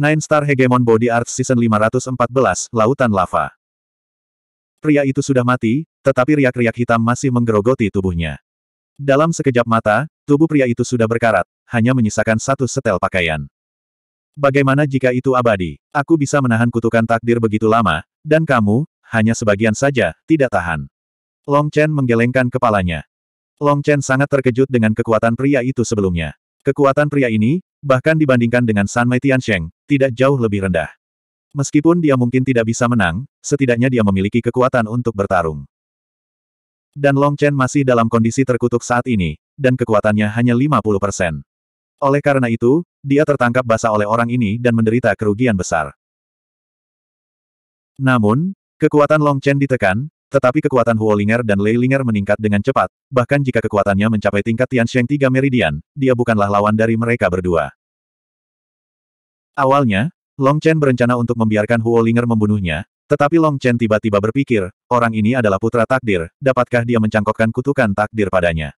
Nine Star Hegemon Body Art Season 514, Lautan Lava. Pria itu sudah mati, tetapi riak-riak hitam masih menggerogoti tubuhnya. Dalam sekejap mata, tubuh pria itu sudah berkarat, hanya menyisakan satu setel pakaian. Bagaimana jika itu abadi? Aku bisa menahan kutukan takdir begitu lama, dan kamu, hanya sebagian saja, tidak tahan. Long Chen menggelengkan kepalanya. Long Chen sangat terkejut dengan kekuatan pria itu sebelumnya. Kekuatan pria ini, Bahkan dibandingkan dengan San Mei Tiansheng, tidak jauh lebih rendah. Meskipun dia mungkin tidak bisa menang, setidaknya dia memiliki kekuatan untuk bertarung. Dan Long Chen masih dalam kondisi terkutuk saat ini, dan kekuatannya hanya 50%. Oleh karena itu, dia tertangkap basah oleh orang ini dan menderita kerugian besar. Namun, kekuatan Long Chen ditekan, tetapi kekuatan Huolinger dan Lei Ling'er meningkat dengan cepat, bahkan jika kekuatannya mencapai tingkat Tian Sheng tiga Meridian, dia bukanlah lawan dari mereka berdua. Awalnya, Long Chen berencana untuk membiarkan Huolinger membunuhnya, tetapi Long Chen tiba-tiba berpikir, orang ini adalah putra takdir, dapatkah dia mencangkokkan kutukan takdir padanya?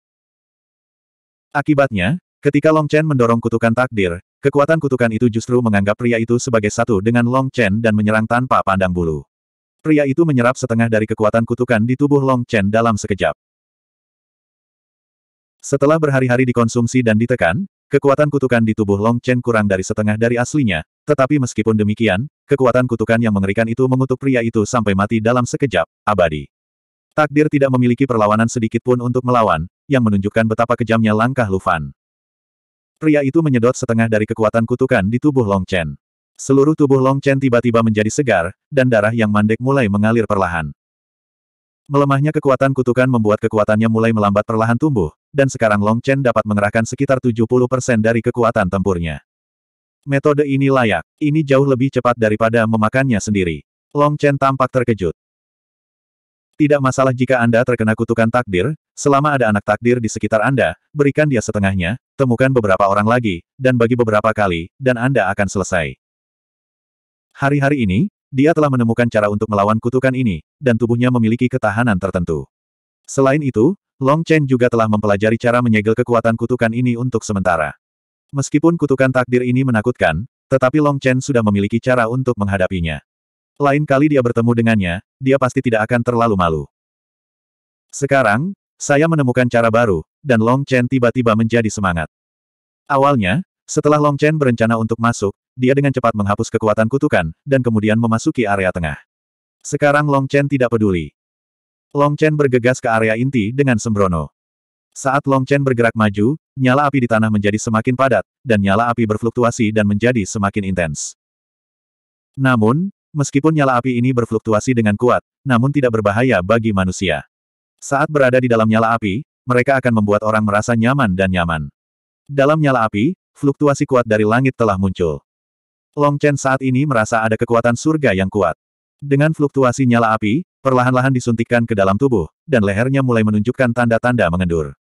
Akibatnya, ketika Long Chen mendorong kutukan takdir, kekuatan kutukan itu justru menganggap pria itu sebagai satu dengan Long Chen dan menyerang tanpa pandang bulu. Pria itu menyerap setengah dari kekuatan kutukan di tubuh Long Chen dalam sekejap. Setelah berhari-hari dikonsumsi dan ditekan, kekuatan kutukan di tubuh Long Chen kurang dari setengah dari aslinya, tetapi meskipun demikian, kekuatan kutukan yang mengerikan itu mengutuk pria itu sampai mati dalam sekejap, abadi. Takdir tidak memiliki perlawanan sedikit pun untuk melawan, yang menunjukkan betapa kejamnya langkah Lufan. Pria itu menyedot setengah dari kekuatan kutukan di tubuh Long Chen. Seluruh tubuh Long Chen tiba-tiba menjadi segar, dan darah yang mandek mulai mengalir perlahan. Melemahnya kekuatan kutukan membuat kekuatannya mulai melambat perlahan tumbuh, dan sekarang Long Chen dapat mengerahkan sekitar 70% dari kekuatan tempurnya. Metode ini layak, ini jauh lebih cepat daripada memakannya sendiri. Long Chen tampak terkejut. Tidak masalah jika Anda terkena kutukan takdir, selama ada anak takdir di sekitar Anda, berikan dia setengahnya, temukan beberapa orang lagi, dan bagi beberapa kali, dan Anda akan selesai. Hari-hari ini, dia telah menemukan cara untuk melawan kutukan ini, dan tubuhnya memiliki ketahanan tertentu. Selain itu, Long Chen juga telah mempelajari cara menyegel kekuatan kutukan ini untuk sementara. Meskipun kutukan takdir ini menakutkan, tetapi Long Chen sudah memiliki cara untuk menghadapinya. Lain kali dia bertemu dengannya, dia pasti tidak akan terlalu malu. Sekarang, saya menemukan cara baru, dan Long Chen tiba-tiba menjadi semangat. Awalnya, setelah Long Chen berencana untuk masuk, dia dengan cepat menghapus kekuatan kutukan, dan kemudian memasuki area tengah. Sekarang Long Chen tidak peduli. Long Chen bergegas ke area inti dengan sembrono. Saat Long Chen bergerak maju, nyala api di tanah menjadi semakin padat, dan nyala api berfluktuasi dan menjadi semakin intens. Namun, meskipun nyala api ini berfluktuasi dengan kuat, namun tidak berbahaya bagi manusia. Saat berada di dalam nyala api, mereka akan membuat orang merasa nyaman dan nyaman. Dalam nyala api, fluktuasi kuat dari langit telah muncul. Long Chen saat ini merasa ada kekuatan surga yang kuat. Dengan fluktuasi nyala api, perlahan-lahan disuntikkan ke dalam tubuh, dan lehernya mulai menunjukkan tanda-tanda mengendur.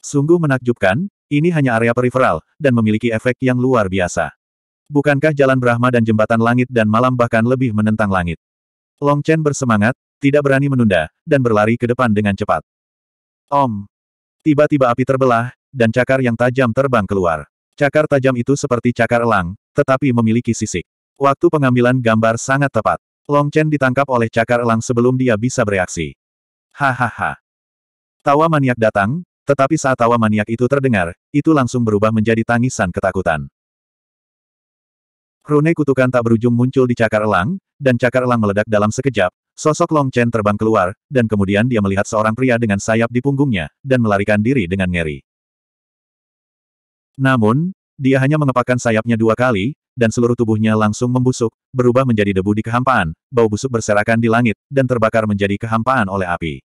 Sungguh menakjubkan, ini hanya area peripheral, dan memiliki efek yang luar biasa. Bukankah jalan Brahma dan jembatan langit dan malam bahkan lebih menentang langit? Long Chen bersemangat, tidak berani menunda, dan berlari ke depan dengan cepat. Om! Tiba-tiba api terbelah, dan cakar yang tajam terbang keluar. Cakar tajam itu seperti cakar elang, tetapi memiliki sisik. Waktu pengambilan gambar sangat tepat. Long Chen ditangkap oleh cakar elang sebelum dia bisa bereaksi. Hahaha. Tawa maniak datang, tetapi saat tawa maniak itu terdengar, itu langsung berubah menjadi tangisan ketakutan. Rune kutukan tak berujung muncul di cakar elang, dan cakar elang meledak dalam sekejap, sosok Long Chen terbang keluar, dan kemudian dia melihat seorang pria dengan sayap di punggungnya, dan melarikan diri dengan ngeri. Namun, dia hanya mengepakkan sayapnya dua kali, dan seluruh tubuhnya langsung membusuk, berubah menjadi debu di kehampaan, bau busuk berserakan di langit, dan terbakar menjadi kehampaan oleh api.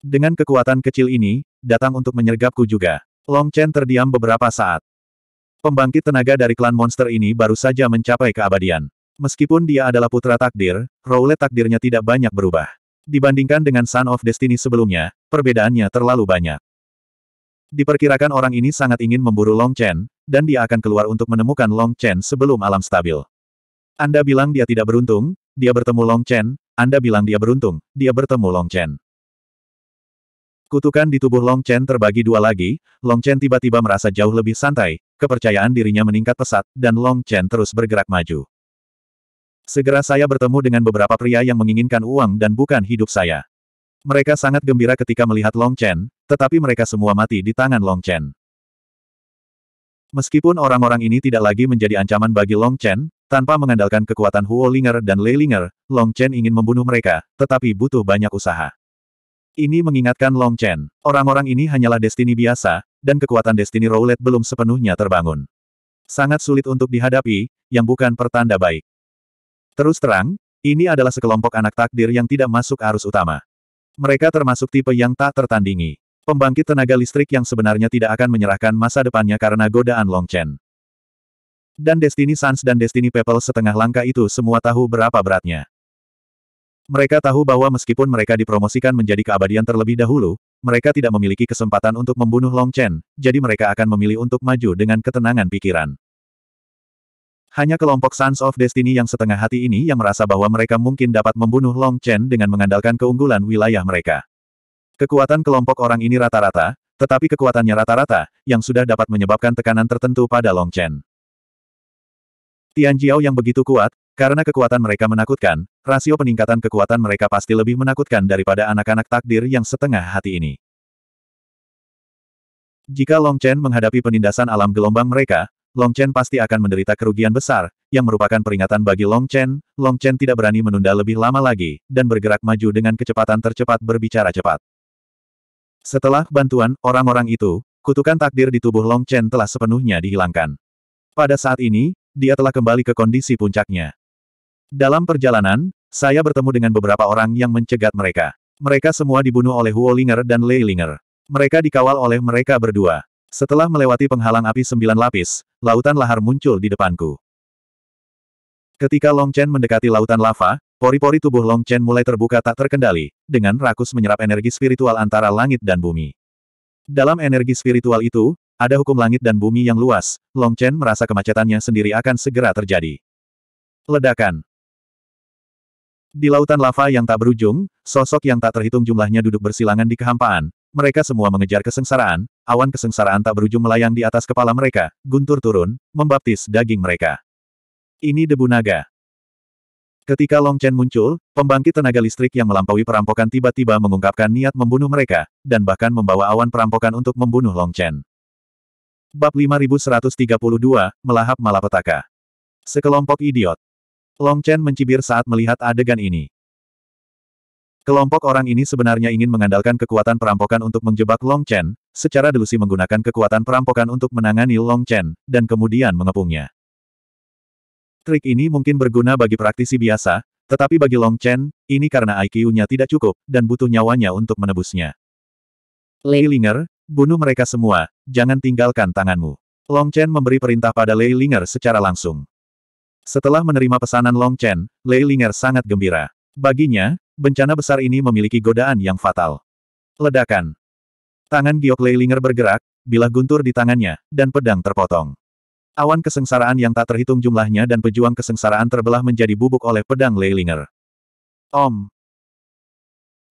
Dengan kekuatan kecil ini, datang untuk menyergapku juga. Long Chen terdiam beberapa saat. Pembangkit tenaga dari klan monster ini baru saja mencapai keabadian. Meskipun dia adalah putra takdir, roulette takdirnya tidak banyak berubah. Dibandingkan dengan Son of Destiny sebelumnya, perbedaannya terlalu banyak. Diperkirakan orang ini sangat ingin memburu Long Chen, dan dia akan keluar untuk menemukan Long Chen sebelum alam stabil. Anda bilang dia tidak beruntung, dia bertemu Long Chen, Anda bilang dia beruntung, dia bertemu Long Chen. Kutukan di tubuh Long Chen terbagi dua lagi, Long Chen tiba-tiba merasa jauh lebih santai, kepercayaan dirinya meningkat pesat, dan Long Chen terus bergerak maju. Segera saya bertemu dengan beberapa pria yang menginginkan uang dan bukan hidup saya. Mereka sangat gembira ketika melihat Long Chen, tetapi mereka semua mati di tangan Long Chen. Meskipun orang-orang ini tidak lagi menjadi ancaman bagi Long Chen, tanpa mengandalkan kekuatan Huo Linger dan Lei Linger, Long Chen ingin membunuh mereka, tetapi butuh banyak usaha. Ini mengingatkan Long Chen, orang-orang ini hanyalah destini biasa, dan kekuatan destini roulette belum sepenuhnya terbangun. Sangat sulit untuk dihadapi, yang bukan pertanda baik. Terus terang, ini adalah sekelompok anak takdir yang tidak masuk arus utama. Mereka termasuk tipe yang tak tertandingi. Pembangkit tenaga listrik yang sebenarnya tidak akan menyerahkan masa depannya karena godaan Long Chen. Dan Destiny Suns dan Destiny People setengah langkah itu semua tahu berapa beratnya. Mereka tahu bahwa meskipun mereka dipromosikan menjadi keabadian terlebih dahulu, mereka tidak memiliki kesempatan untuk membunuh Long Chen, jadi mereka akan memilih untuk maju dengan ketenangan pikiran. Hanya kelompok Sons of Destiny yang setengah hati ini yang merasa bahwa mereka mungkin dapat membunuh Long Chen dengan mengandalkan keunggulan wilayah mereka. Kekuatan kelompok orang ini rata-rata, tetapi kekuatannya rata-rata, yang sudah dapat menyebabkan tekanan tertentu pada Long Chen. Tian Jiao yang begitu kuat, karena kekuatan mereka menakutkan, rasio peningkatan kekuatan mereka pasti lebih menakutkan daripada anak-anak takdir yang setengah hati ini. Jika Long Chen menghadapi penindasan alam gelombang mereka, Long Chen pasti akan menderita kerugian besar, yang merupakan peringatan bagi Long Chen, Long Chen tidak berani menunda lebih lama lagi, dan bergerak maju dengan kecepatan tercepat berbicara cepat. Setelah bantuan orang-orang itu, kutukan takdir di tubuh Long Chen telah sepenuhnya dihilangkan. Pada saat ini, dia telah kembali ke kondisi puncaknya. Dalam perjalanan, saya bertemu dengan beberapa orang yang mencegat mereka. Mereka semua dibunuh oleh Huolinger dan Leilinger. Mereka dikawal oleh mereka berdua. Setelah melewati penghalang api sembilan lapis, lautan lahar muncul di depanku. Ketika Long Chen mendekati lautan lava, pori-pori tubuh Long Chen mulai terbuka tak terkendali, dengan rakus menyerap energi spiritual antara langit dan bumi. Dalam energi spiritual itu, ada hukum langit dan bumi yang luas, Long Chen merasa kemacetannya sendiri akan segera terjadi. Ledakan Di lautan lava yang tak berujung, sosok yang tak terhitung jumlahnya duduk bersilangan di kehampaan, mereka semua mengejar kesengsaraan, awan kesengsaraan tak berujung melayang di atas kepala mereka, guntur turun, membaptis daging mereka. Ini debu naga. Ketika Long Chen muncul, pembangkit tenaga listrik yang melampaui perampokan tiba-tiba mengungkapkan niat membunuh mereka, dan bahkan membawa awan perampokan untuk membunuh Long Chen. Bab 5132, Melahap Malapetaka. Sekelompok idiot. Long Chen mencibir saat melihat adegan ini. Kelompok orang ini sebenarnya ingin mengandalkan kekuatan perampokan untuk menjebak Long Chen, secara delusi menggunakan kekuatan perampokan untuk menangani Long Chen, dan kemudian mengepungnya. Trik ini mungkin berguna bagi praktisi biasa, tetapi bagi Long Chen, ini karena IQ-nya tidak cukup, dan butuh nyawanya untuk menebusnya. Lei Linger, bunuh mereka semua, jangan tinggalkan tanganmu. Long Chen memberi perintah pada Lei Linger secara langsung. Setelah menerima pesanan Long Chen, Lei Linger sangat gembira. Baginya, Bencana besar ini memiliki godaan yang fatal. Ledakan. Tangan Giok Leilinger bergerak, bilah guntur di tangannya, dan pedang terpotong. Awan kesengsaraan yang tak terhitung jumlahnya dan pejuang kesengsaraan terbelah menjadi bubuk oleh pedang Leilinger. Om.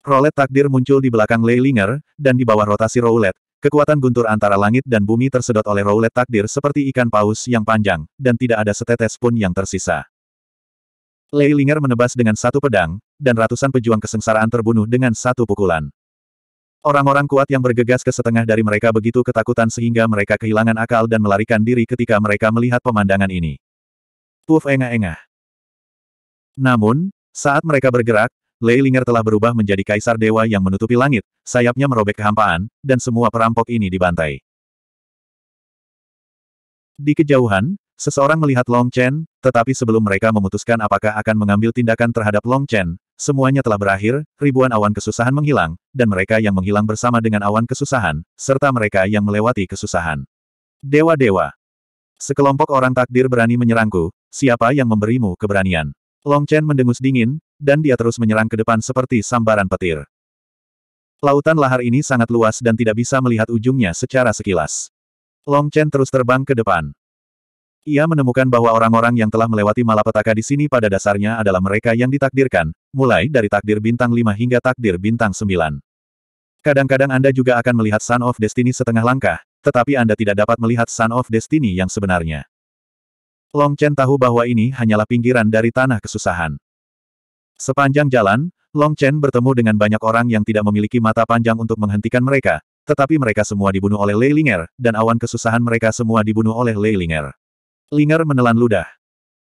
Rolet takdir muncul di belakang Leilinger, dan di bawah rotasi roulette, Kekuatan guntur antara langit dan bumi tersedot oleh roulette takdir seperti ikan paus yang panjang, dan tidak ada setetes pun yang tersisa. Lei Linger menebas dengan satu pedang, dan ratusan pejuang kesengsaraan terbunuh dengan satu pukulan. Orang-orang kuat yang bergegas ke setengah dari mereka begitu ketakutan sehingga mereka kehilangan akal dan melarikan diri ketika mereka melihat pemandangan ini. Puff engah-engah. Namun, saat mereka bergerak, Lei Linger telah berubah menjadi kaisar dewa yang menutupi langit, sayapnya merobek kehampaan, dan semua perampok ini dibantai. Di kejauhan, Seseorang melihat Long Chen, tetapi sebelum mereka memutuskan apakah akan mengambil tindakan terhadap Long Chen, semuanya telah berakhir, ribuan awan kesusahan menghilang, dan mereka yang menghilang bersama dengan awan kesusahan, serta mereka yang melewati kesusahan. Dewa-dewa. Sekelompok orang takdir berani menyerangku, siapa yang memberimu keberanian? Long Chen mendengus dingin, dan dia terus menyerang ke depan seperti sambaran petir. Lautan lahar ini sangat luas dan tidak bisa melihat ujungnya secara sekilas. Long Chen terus terbang ke depan. Ia menemukan bahwa orang-orang yang telah melewati malapetaka di sini pada dasarnya adalah mereka yang ditakdirkan, mulai dari takdir bintang 5 hingga takdir bintang 9. Kadang-kadang Anda juga akan melihat Sun of Destiny setengah langkah, tetapi Anda tidak dapat melihat Sun of Destiny yang sebenarnya. Long Chen tahu bahwa ini hanyalah pinggiran dari tanah kesusahan. Sepanjang jalan, Long Chen bertemu dengan banyak orang yang tidak memiliki mata panjang untuk menghentikan mereka, tetapi mereka semua dibunuh oleh Leilinger, dan awan kesusahan mereka semua dibunuh oleh Leilinger. Linger menelan ludah.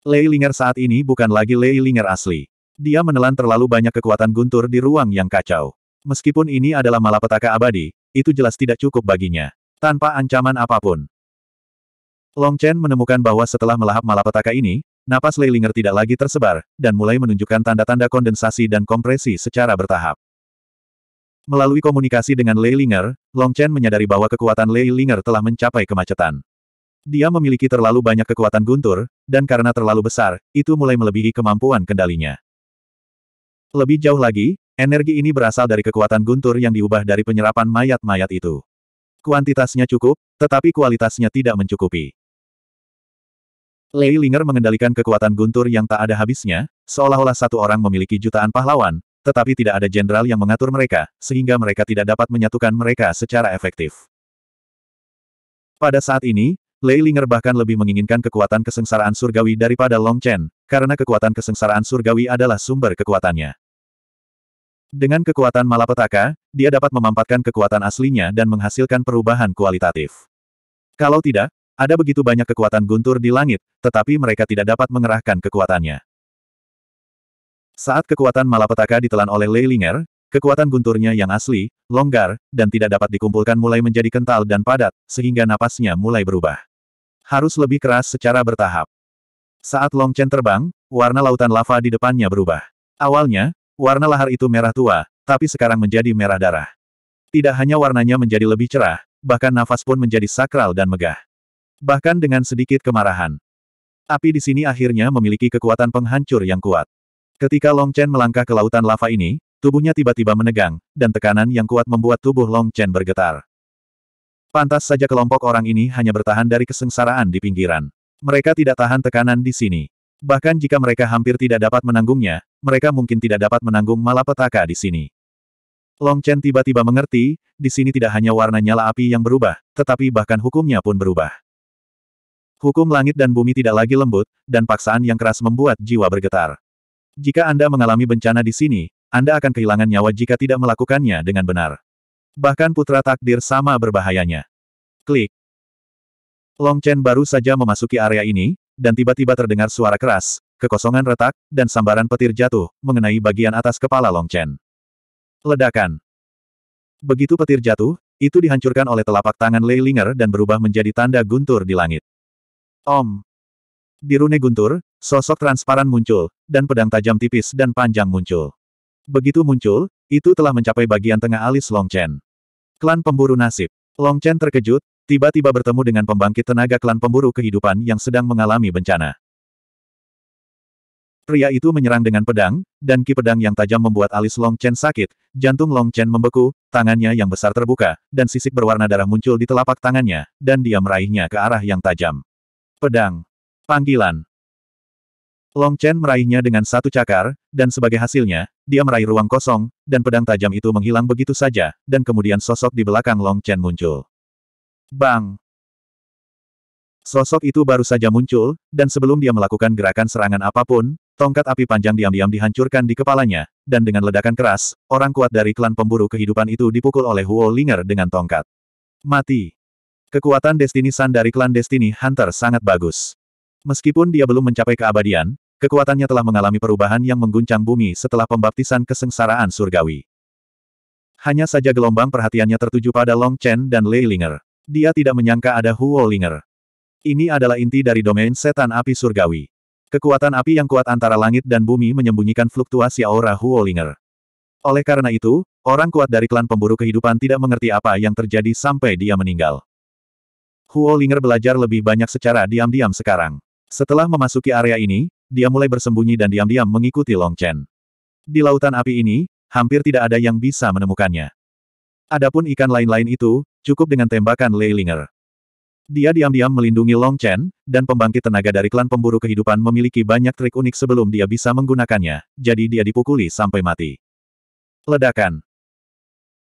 Lei Linger saat ini bukan lagi Lei Linger asli. Dia menelan terlalu banyak kekuatan guntur di ruang yang kacau. Meskipun ini adalah malapetaka abadi, itu jelas tidak cukup baginya. Tanpa ancaman apapun. Long Chen menemukan bahwa setelah melahap malapetaka ini, napas Lei Linger tidak lagi tersebar, dan mulai menunjukkan tanda-tanda kondensasi dan kompresi secara bertahap. Melalui komunikasi dengan Lei Linger, Long Chen menyadari bahwa kekuatan Lei Linger telah mencapai kemacetan. Dia memiliki terlalu banyak kekuatan guntur, dan karena terlalu besar, itu mulai melebihi kemampuan kendalinya. Lebih jauh lagi, energi ini berasal dari kekuatan guntur yang diubah dari penyerapan mayat-mayat itu. Kuantitasnya cukup, tetapi kualitasnya tidak mencukupi. Lei Linger mengendalikan kekuatan guntur yang tak ada habisnya, seolah-olah satu orang memiliki jutaan pahlawan, tetapi tidak ada jenderal yang mengatur mereka, sehingga mereka tidak dapat menyatukan mereka secara efektif. Pada saat ini, Lei Linger bahkan lebih menginginkan kekuatan kesengsaraan surgawi daripada Long Chen, karena kekuatan kesengsaraan surgawi adalah sumber kekuatannya. Dengan kekuatan malapetaka, dia dapat memampatkan kekuatan aslinya dan menghasilkan perubahan kualitatif. Kalau tidak, ada begitu banyak kekuatan guntur di langit, tetapi mereka tidak dapat mengerahkan kekuatannya. Saat kekuatan malapetaka ditelan oleh Lei Linger, Kekuatan gunturnya yang asli, longgar, dan tidak dapat dikumpulkan mulai menjadi kental dan padat, sehingga napasnya mulai berubah. Harus lebih keras secara bertahap. Saat Long Chen terbang, warna lautan lava di depannya berubah. Awalnya, warna lahar itu merah tua, tapi sekarang menjadi merah darah. Tidak hanya warnanya menjadi lebih cerah, bahkan nafas pun menjadi sakral dan megah. Bahkan dengan sedikit kemarahan. Api di sini akhirnya memiliki kekuatan penghancur yang kuat. Ketika Long Chen melangkah ke lautan lava ini, tubuhnya tiba-tiba menegang, dan tekanan yang kuat membuat tubuh Long Chen bergetar. Pantas saja kelompok orang ini hanya bertahan dari kesengsaraan di pinggiran. Mereka tidak tahan tekanan di sini. Bahkan jika mereka hampir tidak dapat menanggungnya, mereka mungkin tidak dapat menanggung malapetaka di sini. Long Chen tiba-tiba mengerti, di sini tidak hanya warna nyala api yang berubah, tetapi bahkan hukumnya pun berubah. Hukum langit dan bumi tidak lagi lembut, dan paksaan yang keras membuat jiwa bergetar. Jika Anda mengalami bencana di sini, Anda akan kehilangan nyawa jika tidak melakukannya dengan benar. Bahkan putra takdir sama berbahayanya. Klik. Long Chen baru saja memasuki area ini, dan tiba-tiba terdengar suara keras, kekosongan retak, dan sambaran petir jatuh, mengenai bagian atas kepala Long Chen. Ledakan. Begitu petir jatuh, itu dihancurkan oleh telapak tangan Lei Linger dan berubah menjadi tanda guntur di langit. Om. Di rune guntur, sosok transparan muncul, dan pedang tajam tipis dan panjang muncul. Begitu muncul, itu telah mencapai bagian tengah alis Long Chen. Klan pemburu nasib. Long Chen terkejut, tiba-tiba bertemu dengan pembangkit tenaga klan pemburu kehidupan yang sedang mengalami bencana. Pria itu menyerang dengan pedang, dan ki pedang yang tajam membuat alis Long Chen sakit, jantung Long Chen membeku, tangannya yang besar terbuka, dan sisik berwarna darah muncul di telapak tangannya, dan dia meraihnya ke arah yang tajam. Pedang. Panggilan. Long Chen meraihnya dengan satu cakar, dan sebagai hasilnya, dia meraih ruang kosong, dan pedang tajam itu menghilang begitu saja, dan kemudian sosok di belakang Long Chen muncul. Bang! Sosok itu baru saja muncul, dan sebelum dia melakukan gerakan serangan apapun, tongkat api panjang diam-diam dihancurkan di kepalanya, dan dengan ledakan keras, orang kuat dari klan pemburu kehidupan itu dipukul oleh Huo Linger dengan tongkat. Mati! Kekuatan Destiny Sun dari klan Destiny Hunter sangat bagus. Meskipun dia belum mencapai keabadian, Kekuatannya telah mengalami perubahan yang mengguncang bumi setelah pembaptisan kesengsaraan surgawi. Hanya saja gelombang perhatiannya tertuju pada Long Chen dan Lei Linger. Dia tidak menyangka ada Huo Linger. Ini adalah inti dari domain setan api surgawi. Kekuatan api yang kuat antara langit dan bumi menyembunyikan fluktuasi aura Huo Linger. Oleh karena itu, orang kuat dari klan pemburu kehidupan tidak mengerti apa yang terjadi sampai dia meninggal. Huo Linger belajar lebih banyak secara diam-diam sekarang. Setelah memasuki area ini, dia mulai bersembunyi dan diam-diam mengikuti Long Chen. Di lautan api ini, hampir tidak ada yang bisa menemukannya. Adapun ikan lain-lain itu, cukup dengan tembakan Leilinger. Dia diam-diam melindungi Long Chen, dan pembangkit tenaga dari klan pemburu kehidupan memiliki banyak trik unik sebelum dia bisa menggunakannya, jadi dia dipukuli sampai mati. Ledakan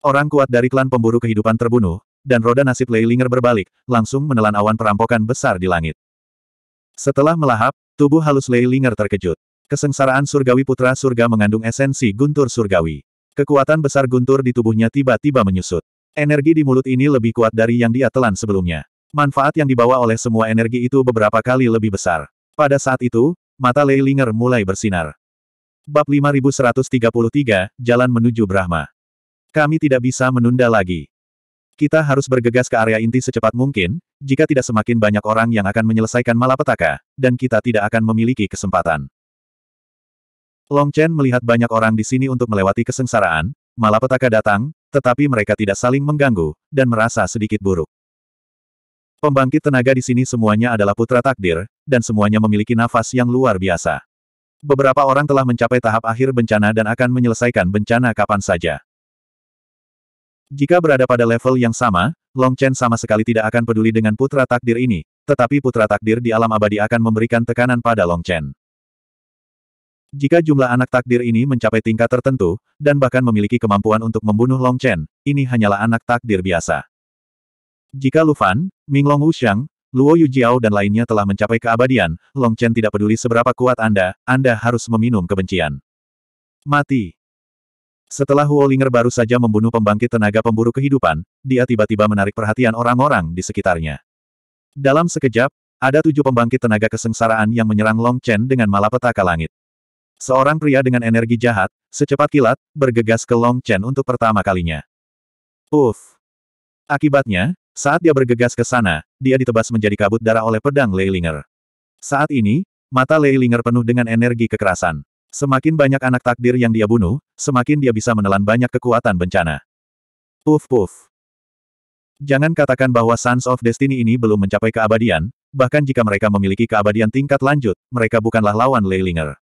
Orang kuat dari klan pemburu kehidupan terbunuh, dan roda nasib Leilinger berbalik, langsung menelan awan perampokan besar di langit. Setelah melahap, Tubuh halus Lei Linger terkejut. Kesengsaraan surgawi putra surga mengandung esensi guntur surgawi. Kekuatan besar guntur di tubuhnya tiba-tiba menyusut. Energi di mulut ini lebih kuat dari yang dia telan sebelumnya. Manfaat yang dibawa oleh semua energi itu beberapa kali lebih besar. Pada saat itu, mata Lei Linger mulai bersinar. Bab 5133, Jalan menuju Brahma. Kami tidak bisa menunda lagi. Kita harus bergegas ke area inti secepat mungkin, jika tidak semakin banyak orang yang akan menyelesaikan malapetaka, dan kita tidak akan memiliki kesempatan. Long Chen melihat banyak orang di sini untuk melewati kesengsaraan, malapetaka datang, tetapi mereka tidak saling mengganggu, dan merasa sedikit buruk. Pembangkit tenaga di sini semuanya adalah putra takdir, dan semuanya memiliki nafas yang luar biasa. Beberapa orang telah mencapai tahap akhir bencana dan akan menyelesaikan bencana kapan saja. Jika berada pada level yang sama, Long Chen sama sekali tidak akan peduli dengan putra takdir ini, tetapi putra takdir di alam abadi akan memberikan tekanan pada Long Chen. Jika jumlah anak takdir ini mencapai tingkat tertentu, dan bahkan memiliki kemampuan untuk membunuh Long Chen, ini hanyalah anak takdir biasa. Jika Lu Fan, Ming Long Wuxiang, Luo Jiao dan lainnya telah mencapai keabadian, Long Chen tidak peduli seberapa kuat Anda, Anda harus meminum kebencian. Mati. Setelah Huolinger baru saja membunuh pembangkit tenaga pemburu kehidupan, dia tiba-tiba menarik perhatian orang-orang di sekitarnya. Dalam sekejap, ada tujuh pembangkit tenaga kesengsaraan yang menyerang Long Chen dengan malapetaka langit. Seorang pria dengan energi jahat, secepat kilat, bergegas ke Long Chen untuk pertama kalinya. Uff! Akibatnya, saat dia bergegas ke sana, dia ditebas menjadi kabut darah oleh pedang Leilinger. Saat ini, mata Leilinger penuh dengan energi kekerasan. Semakin banyak anak takdir yang dia bunuh, semakin dia bisa menelan banyak kekuatan bencana. Puf puf. Jangan katakan bahwa Sons of Destiny ini belum mencapai keabadian, bahkan jika mereka memiliki keabadian tingkat lanjut, mereka bukanlah lawan Leilinger.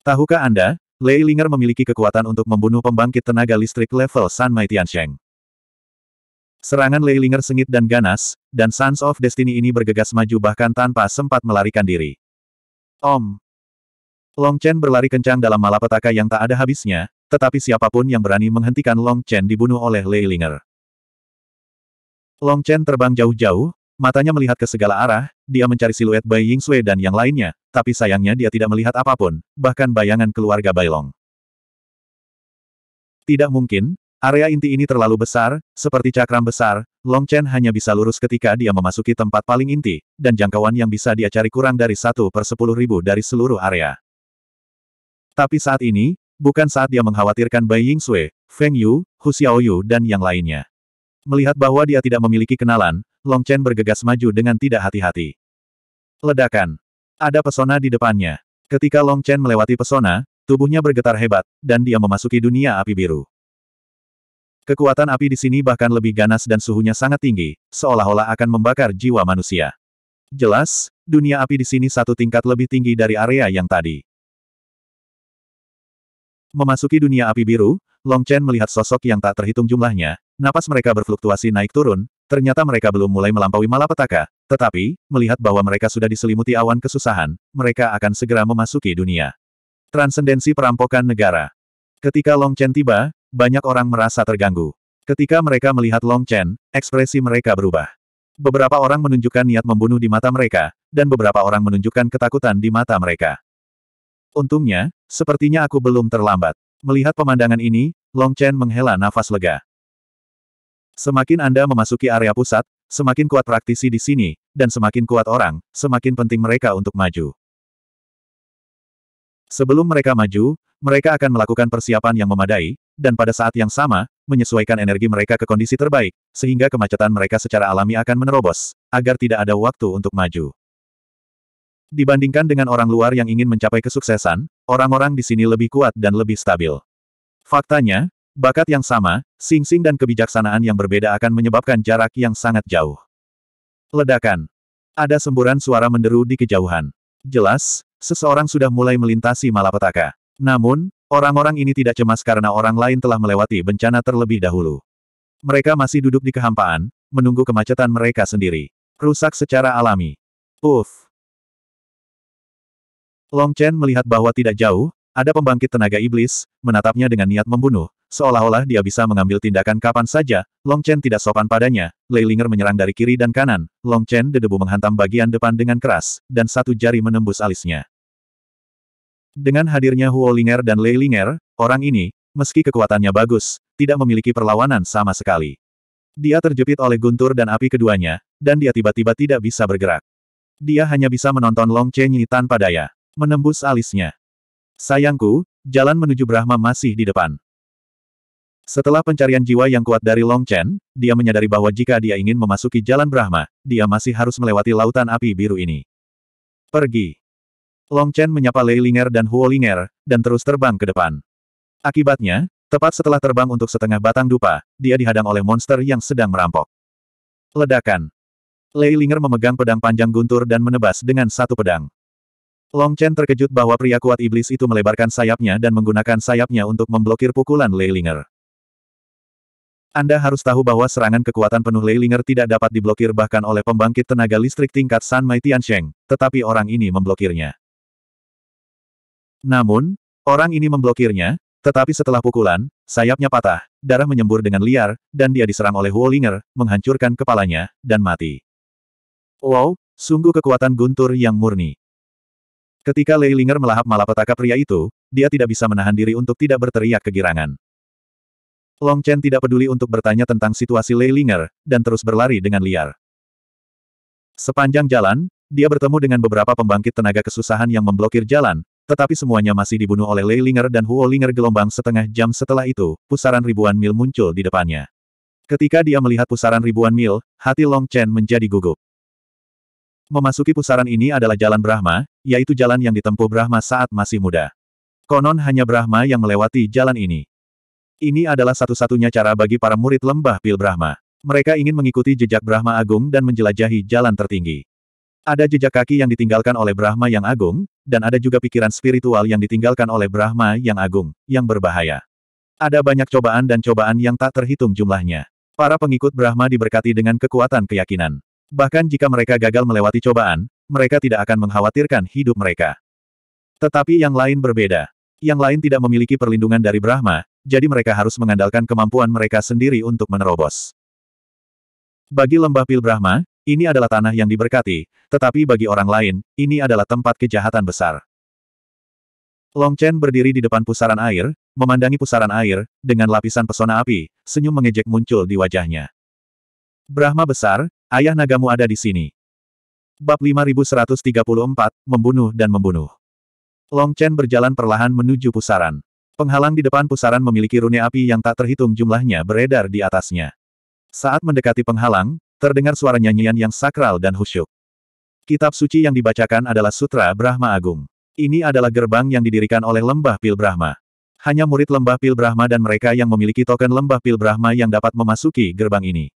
Tahukah Anda, Leilinger memiliki kekuatan untuk membunuh pembangkit tenaga listrik level San Mai Tiansheng. Serangan Leilinger sengit dan ganas, dan Sons of Destiny ini bergegas maju bahkan tanpa sempat melarikan diri. Om, Long Chen berlari kencang dalam malapetaka yang tak ada habisnya, tetapi siapapun yang berani menghentikan Long Chen dibunuh oleh Lei Linger. Long Chen terbang jauh-jauh, matanya melihat ke segala arah, dia mencari siluet Bai Ying Sui dan yang lainnya, tapi sayangnya dia tidak melihat apapun, bahkan bayangan keluarga Bai Long. Tidak mungkin, area inti ini terlalu besar, seperti cakram besar, Long Chen hanya bisa lurus ketika dia memasuki tempat paling inti, dan jangkauan yang bisa dia cari kurang dari satu per sepuluh ribu dari seluruh area. Tapi saat ini, bukan saat dia mengkhawatirkan Bai Yingxue, Feng Yu, Hu Xiaoyu dan yang lainnya. Melihat bahwa dia tidak memiliki kenalan, Long Chen bergegas maju dengan tidak hati-hati. Ledakan. Ada pesona di depannya. Ketika Long Chen melewati pesona, tubuhnya bergetar hebat, dan dia memasuki dunia api biru. Kekuatan api di sini bahkan lebih ganas dan suhunya sangat tinggi, seolah-olah akan membakar jiwa manusia. Jelas, dunia api di sini satu tingkat lebih tinggi dari area yang tadi. Memasuki dunia api biru, Long Chen melihat sosok yang tak terhitung jumlahnya, napas mereka berfluktuasi naik turun, ternyata mereka belum mulai melampaui malapetaka, tetapi, melihat bahwa mereka sudah diselimuti awan kesusahan, mereka akan segera memasuki dunia. Transendensi perampokan negara Ketika Long Chen tiba, banyak orang merasa terganggu. Ketika mereka melihat Long Chen, ekspresi mereka berubah. Beberapa orang menunjukkan niat membunuh di mata mereka, dan beberapa orang menunjukkan ketakutan di mata mereka. Untungnya, sepertinya aku belum terlambat. Melihat pemandangan ini, Long Chen menghela nafas lega. Semakin Anda memasuki area pusat, semakin kuat praktisi di sini, dan semakin kuat orang, semakin penting mereka untuk maju. Sebelum mereka maju, mereka akan melakukan persiapan yang memadai, dan pada saat yang sama, menyesuaikan energi mereka ke kondisi terbaik, sehingga kemacetan mereka secara alami akan menerobos, agar tidak ada waktu untuk maju. Dibandingkan dengan orang luar yang ingin mencapai kesuksesan, orang-orang di sini lebih kuat dan lebih stabil. Faktanya, bakat yang sama, sing-sing dan kebijaksanaan yang berbeda akan menyebabkan jarak yang sangat jauh. Ledakan. Ada semburan suara menderu di kejauhan. Jelas, seseorang sudah mulai melintasi malapetaka. Namun, orang-orang ini tidak cemas karena orang lain telah melewati bencana terlebih dahulu. Mereka masih duduk di kehampaan, menunggu kemacetan mereka sendiri. Rusak secara alami. Uff. Long Chen melihat bahwa tidak jauh, ada pembangkit tenaga iblis, menatapnya dengan niat membunuh, seolah-olah dia bisa mengambil tindakan kapan saja, Long Chen tidak sopan padanya, Lei Ling'er menyerang dari kiri dan kanan, Long Chen dedebu menghantam bagian depan dengan keras, dan satu jari menembus alisnya. Dengan hadirnya Huo Ling'er dan Lei Ling'er, orang ini, meski kekuatannya bagus, tidak memiliki perlawanan sama sekali. Dia terjepit oleh guntur dan api keduanya, dan dia tiba-tiba tidak bisa bergerak. Dia hanya bisa menonton Long Chen Yi tanpa daya menembus alisnya. Sayangku, jalan menuju Brahma masih di depan. Setelah pencarian jiwa yang kuat dari Long Chen, dia menyadari bahwa jika dia ingin memasuki jalan Brahma, dia masih harus melewati lautan api biru ini. Pergi. Long Chen menyapa Lei Linger dan Huo Linger, dan terus terbang ke depan. Akibatnya, tepat setelah terbang untuk setengah batang dupa, dia dihadang oleh monster yang sedang merampok. Ledakan. Lei Linger memegang pedang panjang guntur dan menebas dengan satu pedang. Long Chen terkejut bahwa pria kuat iblis itu melebarkan sayapnya dan menggunakan sayapnya untuk memblokir pukulan Leilinger. Anda harus tahu bahwa serangan kekuatan penuh Leilinger tidak dapat diblokir bahkan oleh pembangkit tenaga listrik tingkat San Mai Tiansheng, tetapi orang ini memblokirnya. Namun, orang ini memblokirnya, tetapi setelah pukulan, sayapnya patah, darah menyembur dengan liar, dan dia diserang oleh Huo Ling'er, menghancurkan kepalanya, dan mati. Wow, sungguh kekuatan guntur yang murni. Ketika Lei Ling'er melahap malapetaka pria itu, dia tidak bisa menahan diri untuk tidak berteriak kegirangan. Long Chen tidak peduli untuk bertanya tentang situasi Lei Ling'er dan terus berlari dengan liar. Sepanjang jalan, dia bertemu dengan beberapa pembangkit tenaga kesusahan yang memblokir jalan, tetapi semuanya masih dibunuh oleh Lei Ling'er dan Huo Ling'er gelombang setengah jam setelah itu, pusaran ribuan mil muncul di depannya. Ketika dia melihat pusaran ribuan mil, hati Long Chen menjadi gugup. Memasuki pusaran ini adalah jalan Brahma, yaitu jalan yang ditempuh Brahma saat masih muda. Konon hanya Brahma yang melewati jalan ini. Ini adalah satu-satunya cara bagi para murid lembah pil Brahma. Mereka ingin mengikuti jejak Brahma Agung dan menjelajahi jalan tertinggi. Ada jejak kaki yang ditinggalkan oleh Brahma yang agung, dan ada juga pikiran spiritual yang ditinggalkan oleh Brahma yang agung, yang berbahaya. Ada banyak cobaan dan cobaan yang tak terhitung jumlahnya. Para pengikut Brahma diberkati dengan kekuatan keyakinan. Bahkan jika mereka gagal melewati cobaan, mereka tidak akan mengkhawatirkan hidup mereka. Tetapi yang lain berbeda. Yang lain tidak memiliki perlindungan dari Brahma, jadi mereka harus mengandalkan kemampuan mereka sendiri untuk menerobos. Bagi lembah pil Brahma, ini adalah tanah yang diberkati, tetapi bagi orang lain, ini adalah tempat kejahatan besar. Long Chen berdiri di depan pusaran air, memandangi pusaran air, dengan lapisan pesona api, senyum mengejek muncul di wajahnya. Brahma besar, Ayah nagamu ada di sini. Bab 5134, Membunuh dan Membunuh. Long Chen berjalan perlahan menuju pusaran. Penghalang di depan pusaran memiliki rune api yang tak terhitung jumlahnya beredar di atasnya. Saat mendekati penghalang, terdengar suara nyanyian yang sakral dan husyuk. Kitab suci yang dibacakan adalah Sutra Brahma Agung. Ini adalah gerbang yang didirikan oleh Lembah Pil Brahma. Hanya murid Lembah Pil Brahma dan mereka yang memiliki token Lembah Pil Brahma yang dapat memasuki gerbang ini.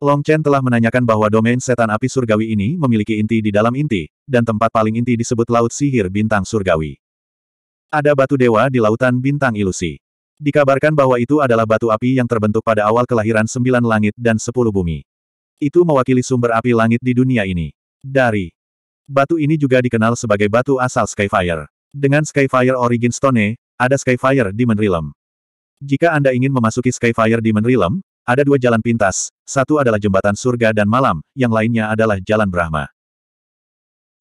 Long Chen telah menanyakan bahwa domain setan api surgawi ini memiliki inti di dalam inti, dan tempat paling inti disebut Laut Sihir Bintang Surgawi. Ada batu dewa di Lautan Bintang Ilusi. Dikabarkan bahwa itu adalah batu api yang terbentuk pada awal kelahiran sembilan langit dan sepuluh bumi. Itu mewakili sumber api langit di dunia ini. Dari batu ini juga dikenal sebagai batu asal Skyfire. Dengan Skyfire Origin Stone, ada Skyfire Demon Realm. Jika Anda ingin memasuki Skyfire Demon Realm, ada dua jalan pintas, satu adalah jembatan surga dan malam, yang lainnya adalah jalan Brahma.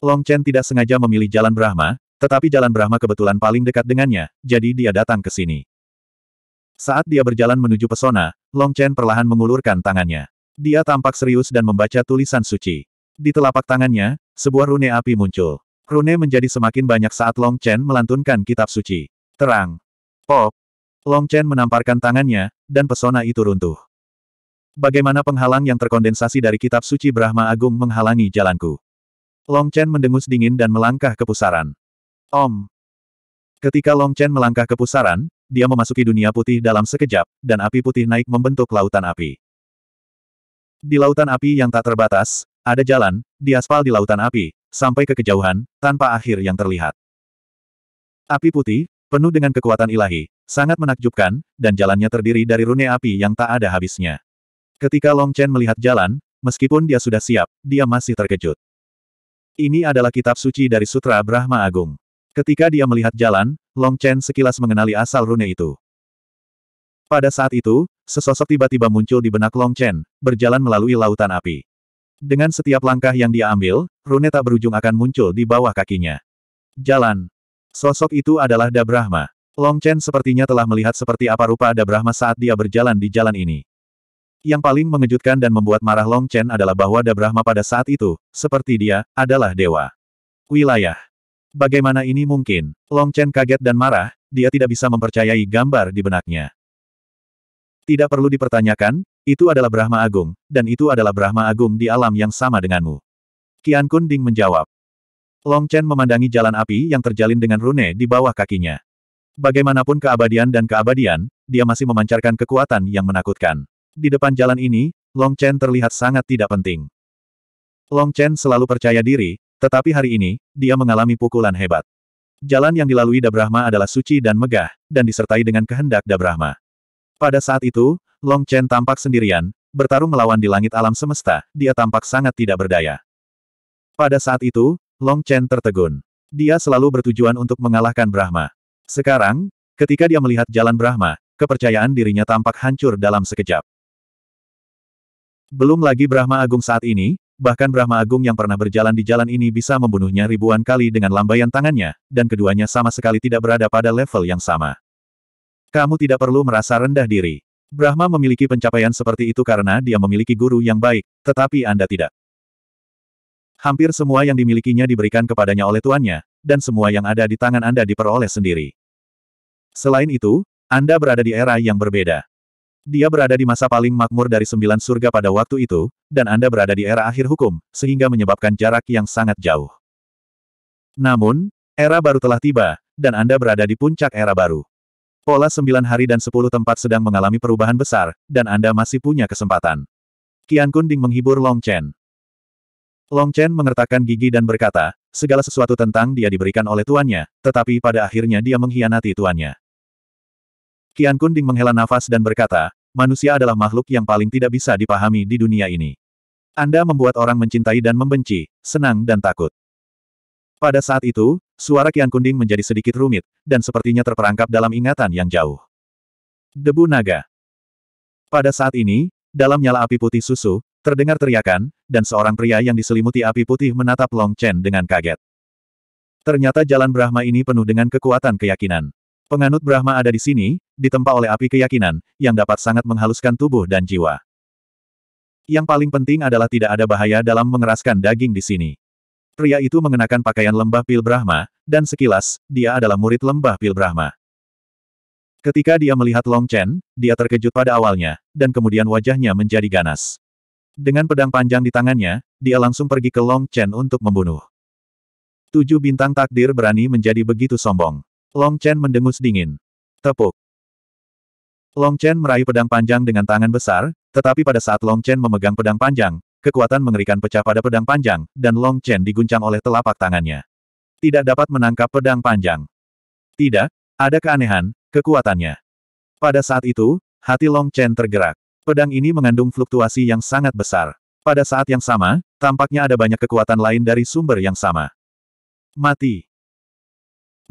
Long Chen tidak sengaja memilih jalan Brahma, tetapi jalan Brahma kebetulan paling dekat dengannya, jadi dia datang ke sini. Saat dia berjalan menuju pesona, Long Chen perlahan mengulurkan tangannya. Dia tampak serius dan membaca tulisan suci. Di telapak tangannya, sebuah rune api muncul. Rune menjadi semakin banyak saat Long Chen melantunkan kitab suci. Terang. Pop. Long Chen menamparkan tangannya, dan pesona itu runtuh. Bagaimana penghalang yang terkondensasi dari kitab suci Brahma Agung menghalangi jalanku? Long Chen mendengus dingin dan melangkah ke pusaran. Om. Ketika Long Chen melangkah ke pusaran, dia memasuki dunia putih dalam sekejap, dan api putih naik membentuk lautan api. Di lautan api yang tak terbatas, ada jalan, di aspal di lautan api, sampai ke kejauhan, tanpa akhir yang terlihat. Api putih, penuh dengan kekuatan ilahi, sangat menakjubkan, dan jalannya terdiri dari rune api yang tak ada habisnya. Ketika Long Chen melihat jalan, meskipun dia sudah siap, dia masih terkejut. Ini adalah kitab suci dari Sutra Brahma Agung. Ketika dia melihat jalan, Long Chen sekilas mengenali asal rune itu. Pada saat itu, sesosok tiba-tiba muncul di benak Long Chen, berjalan melalui lautan api. Dengan setiap langkah yang dia ambil, rune tak berujung akan muncul di bawah kakinya. Jalan. Sosok itu adalah Da Brahma. Long Chen sepertinya telah melihat seperti apa rupa Da Brahma saat dia berjalan di jalan ini. Yang paling mengejutkan dan membuat marah Long Chen adalah bahwa Da Brahma pada saat itu, seperti dia, adalah dewa. Wilayah. Bagaimana ini mungkin? Long Chen kaget dan marah, dia tidak bisa mempercayai gambar di benaknya. Tidak perlu dipertanyakan, itu adalah Brahma Agung, dan itu adalah Brahma Agung di alam yang sama denganmu. Qian Kun Ding menjawab. Long Chen memandangi jalan api yang terjalin dengan rune di bawah kakinya. Bagaimanapun keabadian dan keabadian, dia masih memancarkan kekuatan yang menakutkan. Di depan jalan ini, Long Chen terlihat sangat tidak penting. Long Chen selalu percaya diri, tetapi hari ini, dia mengalami pukulan hebat. Jalan yang dilalui Dabrahma adalah suci dan megah, dan disertai dengan kehendak Dabrahma. Pada saat itu, Long Chen tampak sendirian, bertarung melawan di langit alam semesta, dia tampak sangat tidak berdaya. Pada saat itu, Long Chen tertegun. Dia selalu bertujuan untuk mengalahkan Brahma. Sekarang, ketika dia melihat jalan Brahma, kepercayaan dirinya tampak hancur dalam sekejap. Belum lagi Brahma Agung saat ini, bahkan Brahma Agung yang pernah berjalan di jalan ini bisa membunuhnya ribuan kali dengan lambaian tangannya, dan keduanya sama sekali tidak berada pada level yang sama. Kamu tidak perlu merasa rendah diri. Brahma memiliki pencapaian seperti itu karena dia memiliki guru yang baik, tetapi Anda tidak. Hampir semua yang dimilikinya diberikan kepadanya oleh tuannya, dan semua yang ada di tangan Anda diperoleh sendiri. Selain itu, Anda berada di era yang berbeda. Dia berada di masa paling makmur dari sembilan surga pada waktu itu, dan Anda berada di era akhir hukum, sehingga menyebabkan jarak yang sangat jauh. Namun, era baru telah tiba, dan Anda berada di puncak era baru. Pola sembilan hari dan sepuluh tempat sedang mengalami perubahan besar, dan Anda masih punya kesempatan. Kian Kunding menghibur Long Chen. Long Chen mengertakkan gigi dan berkata, segala sesuatu tentang dia diberikan oleh tuannya, tetapi pada akhirnya dia mengkhianati tuannya. Kian Kunding menghela nafas dan berkata, manusia adalah makhluk yang paling tidak bisa dipahami di dunia ini. Anda membuat orang mencintai dan membenci, senang dan takut. Pada saat itu, suara Kian Kunding menjadi sedikit rumit, dan sepertinya terperangkap dalam ingatan yang jauh. Debu naga. Pada saat ini, dalam nyala api putih susu, terdengar teriakan, dan seorang pria yang diselimuti api putih menatap Long Chen dengan kaget. Ternyata jalan Brahma ini penuh dengan kekuatan keyakinan. Penganut Brahma ada di sini, ditempa oleh api keyakinan, yang dapat sangat menghaluskan tubuh dan jiwa. Yang paling penting adalah tidak ada bahaya dalam mengeraskan daging di sini. Pria itu mengenakan pakaian lembah pil Brahma, dan sekilas, dia adalah murid lembah pil Brahma. Ketika dia melihat Long Chen, dia terkejut pada awalnya, dan kemudian wajahnya menjadi ganas. Dengan pedang panjang di tangannya, dia langsung pergi ke Long Chen untuk membunuh. Tujuh bintang takdir berani menjadi begitu sombong. Long Chen mendengus dingin. Tepuk. Long Chen meraih pedang panjang dengan tangan besar, tetapi pada saat Long Chen memegang pedang panjang, kekuatan mengerikan pecah pada pedang panjang, dan Long Chen diguncang oleh telapak tangannya. Tidak dapat menangkap pedang panjang. Tidak, ada keanehan, kekuatannya. Pada saat itu, hati Long Chen tergerak. Pedang ini mengandung fluktuasi yang sangat besar. Pada saat yang sama, tampaknya ada banyak kekuatan lain dari sumber yang sama. Mati.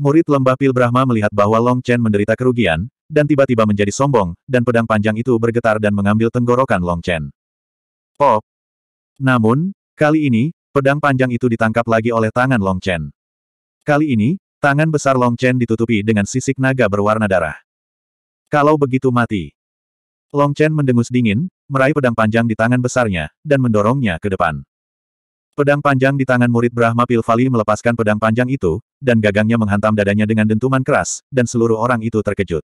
Murid lembah Pil Brahma melihat bahwa Long Chen menderita kerugian, dan tiba-tiba menjadi sombong, dan pedang panjang itu bergetar dan mengambil tenggorokan Long Chen. Pop! Namun, kali ini, pedang panjang itu ditangkap lagi oleh tangan Long Chen. Kali ini, tangan besar Long Chen ditutupi dengan sisik naga berwarna darah. Kalau begitu mati. Long Chen mendengus dingin, meraih pedang panjang di tangan besarnya, dan mendorongnya ke depan. Pedang panjang di tangan murid Brahma Pilvali melepaskan pedang panjang itu, dan gagangnya menghantam dadanya dengan dentuman keras, dan seluruh orang itu terkejut.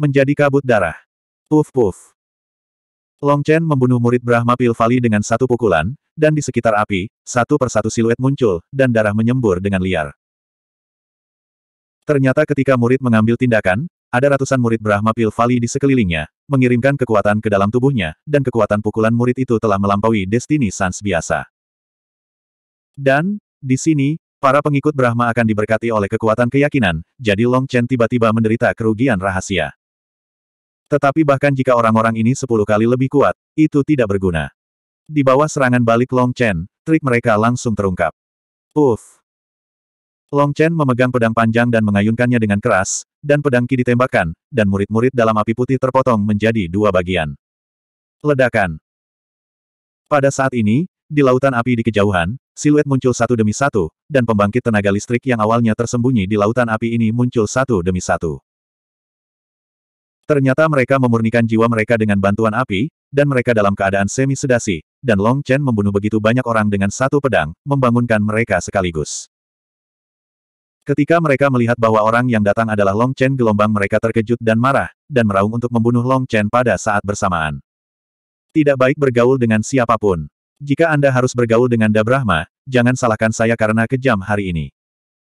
Menjadi kabut darah. Puf puf. Long Chen membunuh murid Brahma Pilvali dengan satu pukulan, dan di sekitar api, satu persatu siluet muncul, dan darah menyembur dengan liar. Ternyata ketika murid mengambil tindakan, ada ratusan murid Brahma Pilvali di sekelilingnya, mengirimkan kekuatan ke dalam tubuhnya, dan kekuatan pukulan murid itu telah melampaui destini sans biasa. Dan, di sini, para pengikut Brahma akan diberkati oleh kekuatan keyakinan, jadi Long Chen tiba-tiba menderita kerugian rahasia. Tetapi bahkan jika orang-orang ini sepuluh kali lebih kuat, itu tidak berguna. Di bawah serangan balik Long Chen, trik mereka langsung terungkap. Uff! Long Chen memegang pedang panjang dan mengayunkannya dengan keras, dan pedang ki ditembakkan, dan murid-murid dalam api putih terpotong menjadi dua bagian. Ledakan. Pada saat ini, di lautan api di kejauhan, siluet muncul satu demi satu, dan pembangkit tenaga listrik yang awalnya tersembunyi di lautan api ini muncul satu demi satu. Ternyata mereka memurnikan jiwa mereka dengan bantuan api, dan mereka dalam keadaan semi-sedasi, dan Long Chen membunuh begitu banyak orang dengan satu pedang, membangunkan mereka sekaligus. Ketika mereka melihat bahwa orang yang datang adalah Long Chen gelombang mereka terkejut dan marah, dan meraung untuk membunuh Long Chen pada saat bersamaan. Tidak baik bergaul dengan siapapun. Jika Anda harus bergaul dengan Dabrahma, jangan salahkan saya karena kejam hari ini.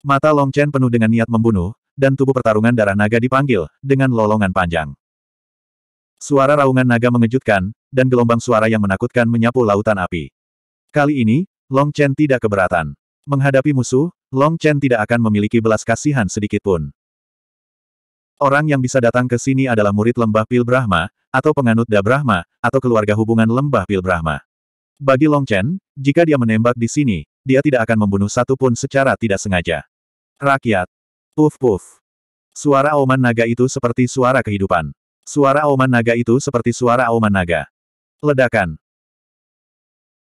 Mata Long Chen penuh dengan niat membunuh, dan tubuh pertarungan darah naga dipanggil, dengan lolongan panjang. Suara raungan naga mengejutkan, dan gelombang suara yang menakutkan menyapu lautan api. Kali ini, Long Chen tidak keberatan. Menghadapi musuh, Long Chen tidak akan memiliki belas kasihan sedikit pun. Orang yang bisa datang ke sini adalah murid lembah Pil Brahma, atau penganut Dabrahma, atau keluarga hubungan lembah Pil Brahma. Bagi Long Chen, jika dia menembak di sini, dia tidak akan membunuh satu pun secara tidak sengaja. Rakyat. Puf-puf. Suara auman naga itu seperti suara kehidupan. Suara auman naga itu seperti suara auman naga. Ledakan.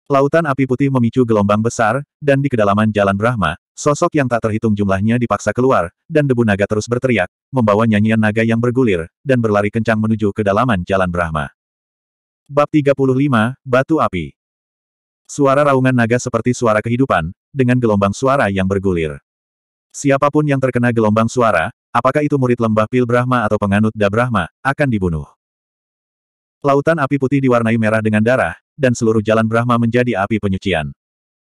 Lautan api putih memicu gelombang besar, dan di kedalaman jalan Brahma, sosok yang tak terhitung jumlahnya dipaksa keluar, dan debu naga terus berteriak, membawa nyanyian naga yang bergulir, dan berlari kencang menuju kedalaman jalan Brahma. Bab 35, Batu Api Suara raungan naga seperti suara kehidupan, dengan gelombang suara yang bergulir. Siapapun yang terkena gelombang suara, apakah itu murid lembah Pil Brahma atau penganut Da Brahma, akan dibunuh. Lautan api putih diwarnai merah dengan darah, dan seluruh jalan Brahma menjadi api penyucian.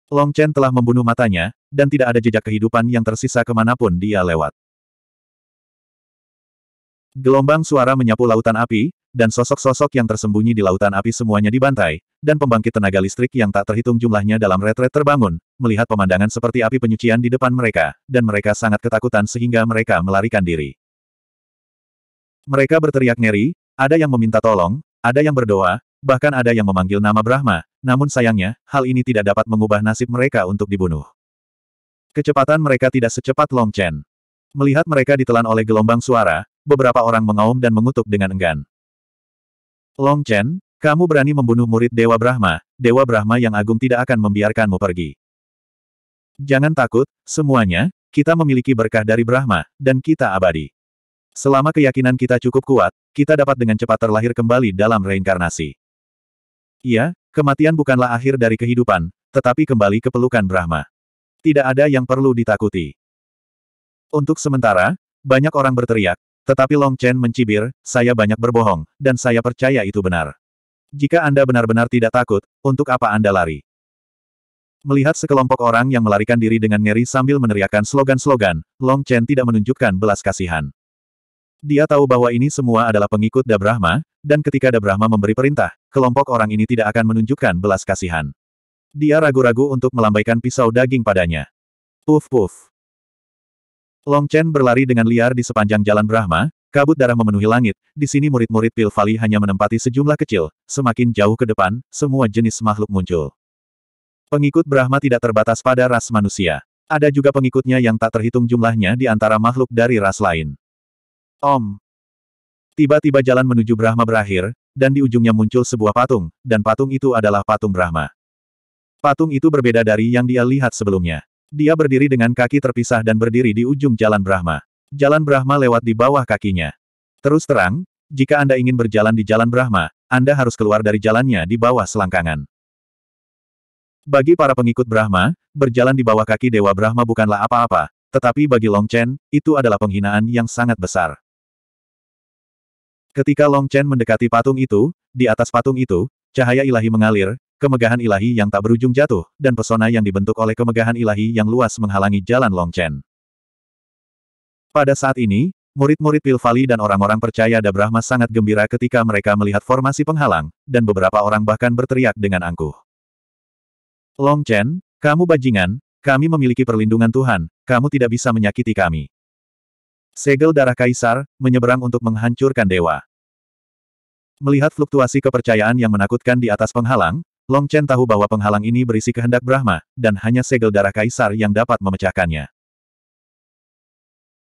Long Chen telah membunuh matanya, dan tidak ada jejak kehidupan yang tersisa kemanapun dia lewat. Gelombang suara menyapu lautan api, dan sosok-sosok yang tersembunyi di lautan api semuanya dibantai, dan pembangkit tenaga listrik yang tak terhitung jumlahnya dalam retret terbangun, melihat pemandangan seperti api penyucian di depan mereka, dan mereka sangat ketakutan sehingga mereka melarikan diri. Mereka berteriak ngeri, ada yang meminta tolong, ada yang berdoa, bahkan ada yang memanggil nama Brahma, namun sayangnya, hal ini tidak dapat mengubah nasib mereka untuk dibunuh. Kecepatan mereka tidak secepat Long Chen. Melihat mereka ditelan oleh gelombang suara, beberapa orang mengaum dan mengutuk dengan enggan. Long Chen, kamu berani membunuh murid Dewa Brahma, Dewa Brahma yang agung tidak akan membiarkanmu pergi. Jangan takut, semuanya, kita memiliki berkah dari Brahma, dan kita abadi. Selama keyakinan kita cukup kuat, kita dapat dengan cepat terlahir kembali dalam reinkarnasi. Iya, kematian bukanlah akhir dari kehidupan, tetapi kembali ke pelukan Brahma. Tidak ada yang perlu ditakuti. Untuk sementara, banyak orang berteriak, tetapi Long Chen mencibir, saya banyak berbohong, dan saya percaya itu benar. Jika Anda benar-benar tidak takut, untuk apa Anda lari? Melihat sekelompok orang yang melarikan diri dengan ngeri sambil meneriakkan slogan-slogan, Long Chen tidak menunjukkan belas kasihan. Dia tahu bahwa ini semua adalah pengikut Da Brahma, dan ketika Da Brahma memberi perintah, kelompok orang ini tidak akan menunjukkan belas kasihan. Dia ragu-ragu untuk melambaikan pisau daging padanya. Puf puf. Long Chen berlari dengan liar di sepanjang jalan Brahma, kabut darah memenuhi langit, di sini murid-murid Pil hanya menempati sejumlah kecil, semakin jauh ke depan, semua jenis makhluk muncul. Pengikut Brahma tidak terbatas pada ras manusia. Ada juga pengikutnya yang tak terhitung jumlahnya di antara makhluk dari ras lain. Om. Tiba-tiba jalan menuju Brahma berakhir, dan di ujungnya muncul sebuah patung, dan patung itu adalah patung Brahma. Patung itu berbeda dari yang dia lihat sebelumnya. Dia berdiri dengan kaki terpisah dan berdiri di ujung jalan Brahma. Jalan Brahma lewat di bawah kakinya. Terus terang, jika Anda ingin berjalan di jalan Brahma, Anda harus keluar dari jalannya di bawah selangkangan. Bagi para pengikut Brahma, berjalan di bawah kaki Dewa Brahma bukanlah apa-apa, tetapi bagi Long Chen, itu adalah penghinaan yang sangat besar. Ketika Long Chen mendekati patung itu, di atas patung itu, cahaya ilahi mengalir, kemegahan ilahi yang tak berujung jatuh, dan pesona yang dibentuk oleh kemegahan ilahi yang luas menghalangi jalan Long Chen. Pada saat ini, murid-murid Pilvali dan orang-orang percaya Brahma sangat gembira ketika mereka melihat formasi penghalang, dan beberapa orang bahkan berteriak dengan angkuh. Long Chen, kamu bajingan, kami memiliki perlindungan Tuhan, kamu tidak bisa menyakiti kami. Segel darah kaisar, menyeberang untuk menghancurkan dewa. Melihat fluktuasi kepercayaan yang menakutkan di atas penghalang, Long Chen tahu bahwa penghalang ini berisi kehendak Brahma, dan hanya segel darah kaisar yang dapat memecahkannya.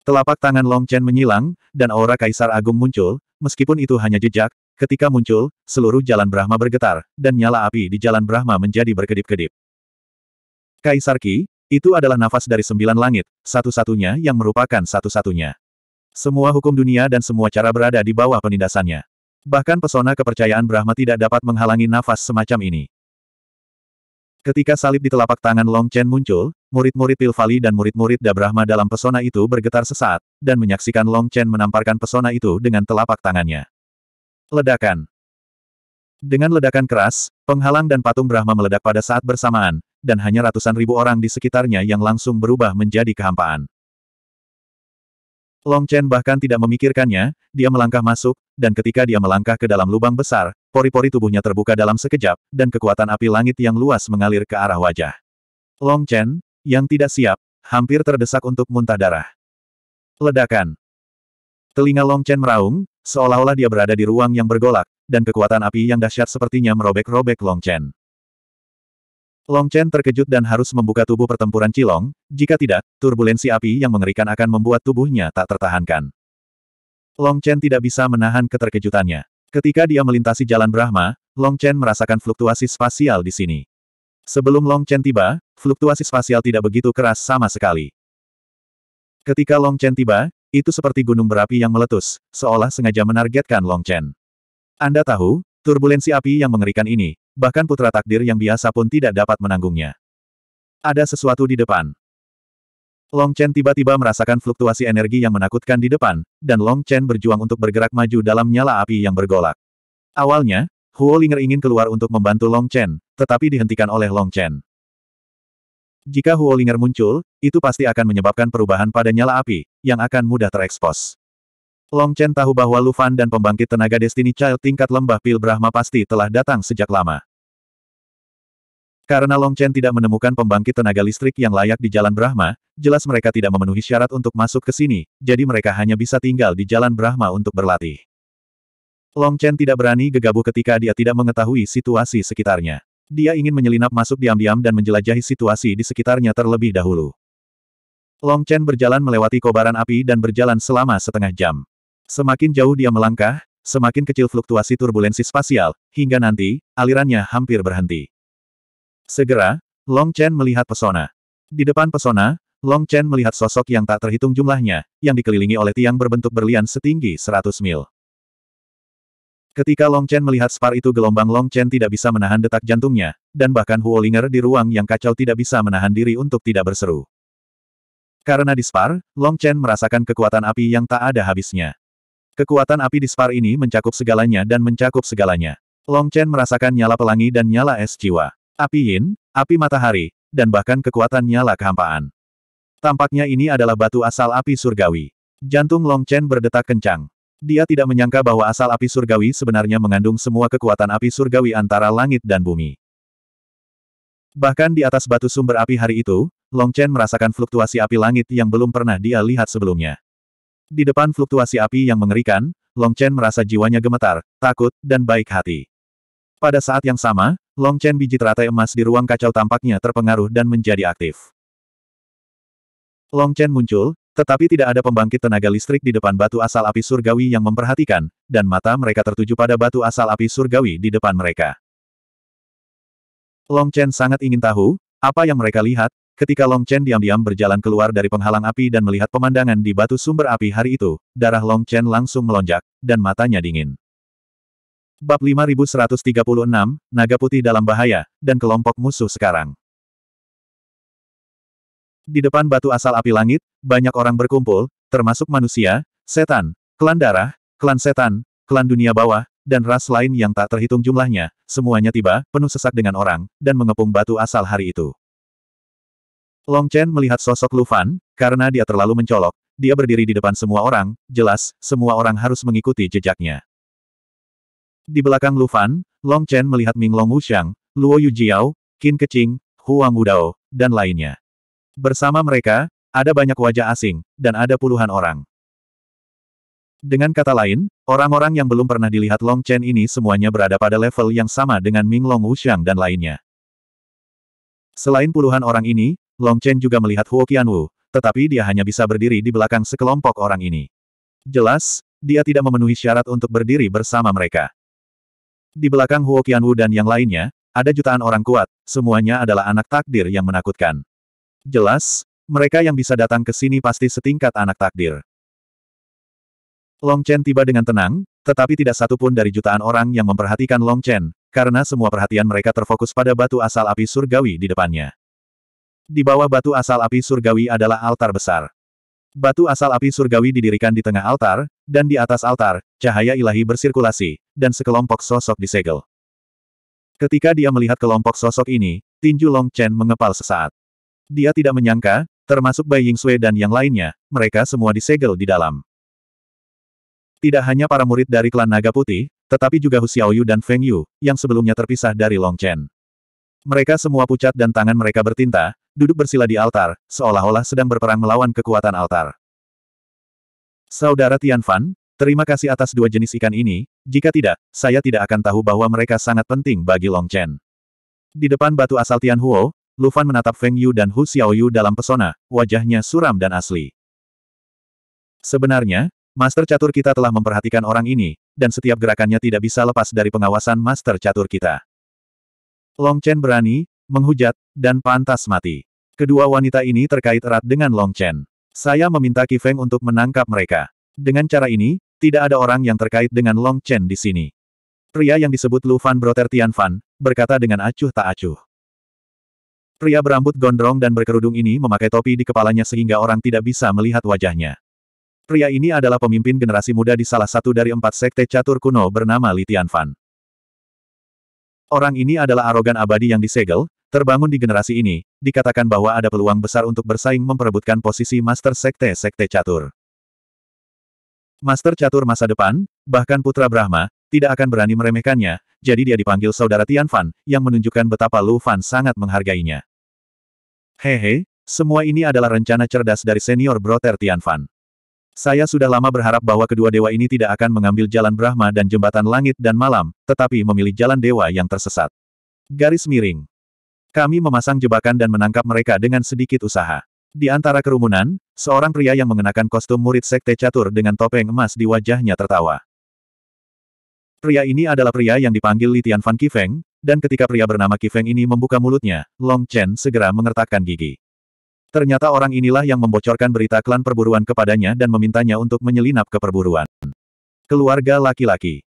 Telapak tangan Long Chen menyilang, dan aura kaisar agung muncul, meskipun itu hanya jejak, ketika muncul, seluruh jalan Brahma bergetar, dan nyala api di jalan Brahma menjadi berkedip-kedip. Kaisar Ki, itu adalah nafas dari sembilan langit, satu-satunya yang merupakan satu-satunya. Semua hukum dunia dan semua cara berada di bawah penindasannya. Bahkan pesona kepercayaan Brahma tidak dapat menghalangi nafas semacam ini. Ketika salib di telapak tangan Long Chen muncul, murid-murid Pilvali dan murid-murid Da Brahma dalam pesona itu bergetar sesaat, dan menyaksikan Long Chen menamparkan pesona itu dengan telapak tangannya. Ledakan Dengan ledakan keras, penghalang dan patung Brahma meledak pada saat bersamaan, dan hanya ratusan ribu orang di sekitarnya yang langsung berubah menjadi kehampaan. Long Chen bahkan tidak memikirkannya, dia melangkah masuk, dan ketika dia melangkah ke dalam lubang besar, pori-pori tubuhnya terbuka dalam sekejap, dan kekuatan api langit yang luas mengalir ke arah wajah. Long Chen, yang tidak siap, hampir terdesak untuk muntah darah. Ledakan. Telinga Long Chen meraung, seolah-olah dia berada di ruang yang bergolak, dan kekuatan api yang dahsyat sepertinya merobek-robek Long Chen. Long Chen terkejut dan harus membuka tubuh pertempuran Cilong, jika tidak, turbulensi api yang mengerikan akan membuat tubuhnya tak tertahankan. Long Chen tidak bisa menahan keterkejutannya. Ketika dia melintasi jalan Brahma, Long Chen merasakan fluktuasi spasial di sini. Sebelum Long Chen tiba, fluktuasi spasial tidak begitu keras sama sekali. Ketika Long Chen tiba, itu seperti gunung berapi yang meletus, seolah sengaja menargetkan Long Chen. Anda tahu, Turbulensi api yang mengerikan ini, bahkan putra takdir yang biasa pun tidak dapat menanggungnya. Ada sesuatu di depan. Long Chen tiba-tiba merasakan fluktuasi energi yang menakutkan di depan, dan Long Chen berjuang untuk bergerak maju dalam nyala api yang bergolak. Awalnya, Huo Linger ingin keluar untuk membantu Long Chen, tetapi dihentikan oleh Long Chen. Jika Huo Linger muncul, itu pasti akan menyebabkan perubahan pada nyala api, yang akan mudah terekspos. Long Chen tahu bahwa Lufan dan pembangkit tenaga Destiny Child tingkat lembah Pil Brahma pasti telah datang sejak lama. Karena Long Chen tidak menemukan pembangkit tenaga listrik yang layak di Jalan Brahma, jelas mereka tidak memenuhi syarat untuk masuk ke sini, jadi mereka hanya bisa tinggal di Jalan Brahma untuk berlatih. Long Chen tidak berani gegabah ketika dia tidak mengetahui situasi sekitarnya. Dia ingin menyelinap masuk diam-diam dan menjelajahi situasi di sekitarnya terlebih dahulu. Long Chen berjalan melewati kobaran api dan berjalan selama setengah jam. Semakin jauh dia melangkah, semakin kecil fluktuasi turbulensi spasial, hingga nanti, alirannya hampir berhenti. Segera, Long Chen melihat pesona. Di depan pesona, Long Chen melihat sosok yang tak terhitung jumlahnya, yang dikelilingi oleh tiang berbentuk berlian setinggi 100 mil. Ketika Long Chen melihat spar itu gelombang Long Chen tidak bisa menahan detak jantungnya, dan bahkan Huolinger di ruang yang kacau tidak bisa menahan diri untuk tidak berseru. Karena di spar, Long Chen merasakan kekuatan api yang tak ada habisnya. Kekuatan api di Spar ini mencakup segalanya dan mencakup segalanya. Long Chen merasakan nyala pelangi dan nyala es jiwa. Api yin, api matahari, dan bahkan kekuatan nyala kehampaan. Tampaknya ini adalah batu asal api surgawi. Jantung Long Chen berdetak kencang. Dia tidak menyangka bahwa asal api surgawi sebenarnya mengandung semua kekuatan api surgawi antara langit dan bumi. Bahkan di atas batu sumber api hari itu, Long Chen merasakan fluktuasi api langit yang belum pernah dia lihat sebelumnya. Di depan fluktuasi api yang mengerikan, Long Chen merasa jiwanya gemetar, takut, dan baik hati. Pada saat yang sama, Long Chen biji teratai emas di ruang kacau tampaknya terpengaruh dan menjadi aktif. Long Chen muncul, tetapi tidak ada pembangkit tenaga listrik di depan batu asal api surgawi yang memperhatikan, dan mata mereka tertuju pada batu asal api surgawi di depan mereka. Long Chen sangat ingin tahu, apa yang mereka lihat, Ketika Long Chen diam-diam berjalan keluar dari penghalang api dan melihat pemandangan di batu sumber api hari itu, darah Long Chen langsung melonjak, dan matanya dingin. Bab 5136, Naga Putih dalam Bahaya, dan Kelompok Musuh Sekarang Di depan batu asal api langit, banyak orang berkumpul, termasuk manusia, setan, klan darah, klan setan, klan dunia bawah, dan ras lain yang tak terhitung jumlahnya, semuanya tiba, penuh sesak dengan orang, dan mengepung batu asal hari itu. Long Chen melihat sosok Lu Fan, karena dia terlalu mencolok, dia berdiri di depan semua orang, jelas, semua orang harus mengikuti jejaknya. Di belakang Lu Fan, Long Chen melihat Ming Long Wuxiang, Luo Yu Jiao, Qin Keqing, Huang Wudao, dan lainnya. Bersama mereka, ada banyak wajah asing, dan ada puluhan orang. Dengan kata lain, orang-orang yang belum pernah dilihat Long Chen ini semuanya berada pada level yang sama dengan Ming Long Wuxiang dan lainnya. Selain puluhan orang ini, Long Chen juga melihat Huo Qianwu, tetapi dia hanya bisa berdiri di belakang sekelompok orang ini. Jelas, dia tidak memenuhi syarat untuk berdiri bersama mereka. Di belakang Huo Qianwu dan yang lainnya, ada jutaan orang kuat, semuanya adalah anak takdir yang menakutkan. Jelas, mereka yang bisa datang ke sini pasti setingkat anak takdir. Long Chen tiba dengan tenang, tetapi tidak satu pun dari jutaan orang yang memperhatikan Long Chen, karena semua perhatian mereka terfokus pada batu asal api surgawi di depannya. Di bawah batu asal api surgawi adalah altar besar. Batu asal api surgawi didirikan di tengah altar, dan di atas altar, cahaya ilahi bersirkulasi, dan sekelompok sosok disegel. Ketika dia melihat kelompok sosok ini, tinju Long Chen mengepal sesaat. Dia tidak menyangka, termasuk Bai Ying Sui dan yang lainnya, mereka semua disegel di dalam. Tidak hanya para murid dari klan Naga Putih, tetapi juga Hu Xiaoyu dan Feng Yu, yang sebelumnya terpisah dari Long Chen. Mereka semua pucat dan tangan mereka bertinta, duduk bersila di altar, seolah-olah sedang berperang melawan kekuatan altar. Saudara Tian Fan, terima kasih atas dua jenis ikan ini, jika tidak, saya tidak akan tahu bahwa mereka sangat penting bagi Long Chen. Di depan batu asal Tian Tianhuo, Fan menatap Feng Yu dan Hu Xiaoyu dalam pesona, wajahnya suram dan asli. Sebenarnya, Master Catur kita telah memperhatikan orang ini, dan setiap gerakannya tidak bisa lepas dari pengawasan Master Catur kita. Long Chen berani, menghujat, dan pantas mati. Kedua wanita ini terkait erat dengan Long Chen. Saya meminta Kifeng untuk menangkap mereka. Dengan cara ini, tidak ada orang yang terkait dengan Long Chen di sini. Pria yang disebut Lu Fan Broter Tian Fan, berkata dengan acuh tak acuh. Pria berambut gondrong dan berkerudung ini memakai topi di kepalanya sehingga orang tidak bisa melihat wajahnya. Pria ini adalah pemimpin generasi muda di salah satu dari empat sekte catur kuno bernama Li Tian Fan. Orang ini adalah arogan abadi yang disegel, terbangun di generasi ini, dikatakan bahwa ada peluang besar untuk bersaing memperebutkan posisi Master Sekte-Sekte Catur. Master Catur masa depan, bahkan Putra Brahma, tidak akan berani meremehkannya, jadi dia dipanggil saudara Tian Fan, yang menunjukkan betapa Lu Fan sangat menghargainya. Hehe, semua ini adalah rencana cerdas dari senior broter Tian Fan. Saya sudah lama berharap bahwa kedua dewa ini tidak akan mengambil jalan Brahma dan jembatan langit dan malam, tetapi memilih jalan dewa yang tersesat. Garis miring. Kami memasang jebakan dan menangkap mereka dengan sedikit usaha. Di antara kerumunan, seorang pria yang mengenakan kostum murid sekte catur dengan topeng emas di wajahnya tertawa. Pria ini adalah pria yang dipanggil Litian Van Kifeng, dan ketika pria bernama Kifeng ini membuka mulutnya, Long Chen segera mengertakkan gigi. Ternyata orang inilah yang membocorkan berita klan perburuan kepadanya dan memintanya untuk menyelinap ke perburuan. Keluarga laki-laki.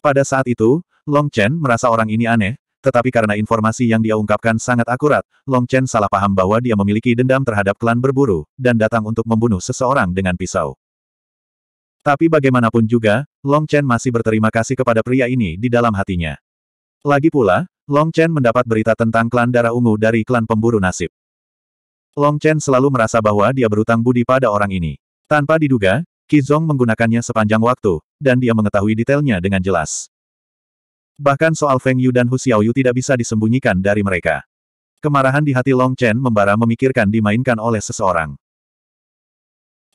Pada saat itu, Long Chen merasa orang ini aneh, tetapi karena informasi yang dia ungkapkan sangat akurat, Long Chen salah paham bahwa dia memiliki dendam terhadap klan berburu, dan datang untuk membunuh seseorang dengan pisau. Tapi bagaimanapun juga, Long Chen masih berterima kasih kepada pria ini di dalam hatinya. Lagi pula, Long Chen mendapat berita tentang klan darah ungu dari klan pemburu nasib. Long Chen selalu merasa bahwa dia berutang budi pada orang ini. Tanpa diduga, Qizong menggunakannya sepanjang waktu, dan dia mengetahui detailnya dengan jelas. Bahkan soal Feng Yu dan Hu Xiaoyu tidak bisa disembunyikan dari mereka. Kemarahan di hati Long Chen membara memikirkan dimainkan oleh seseorang.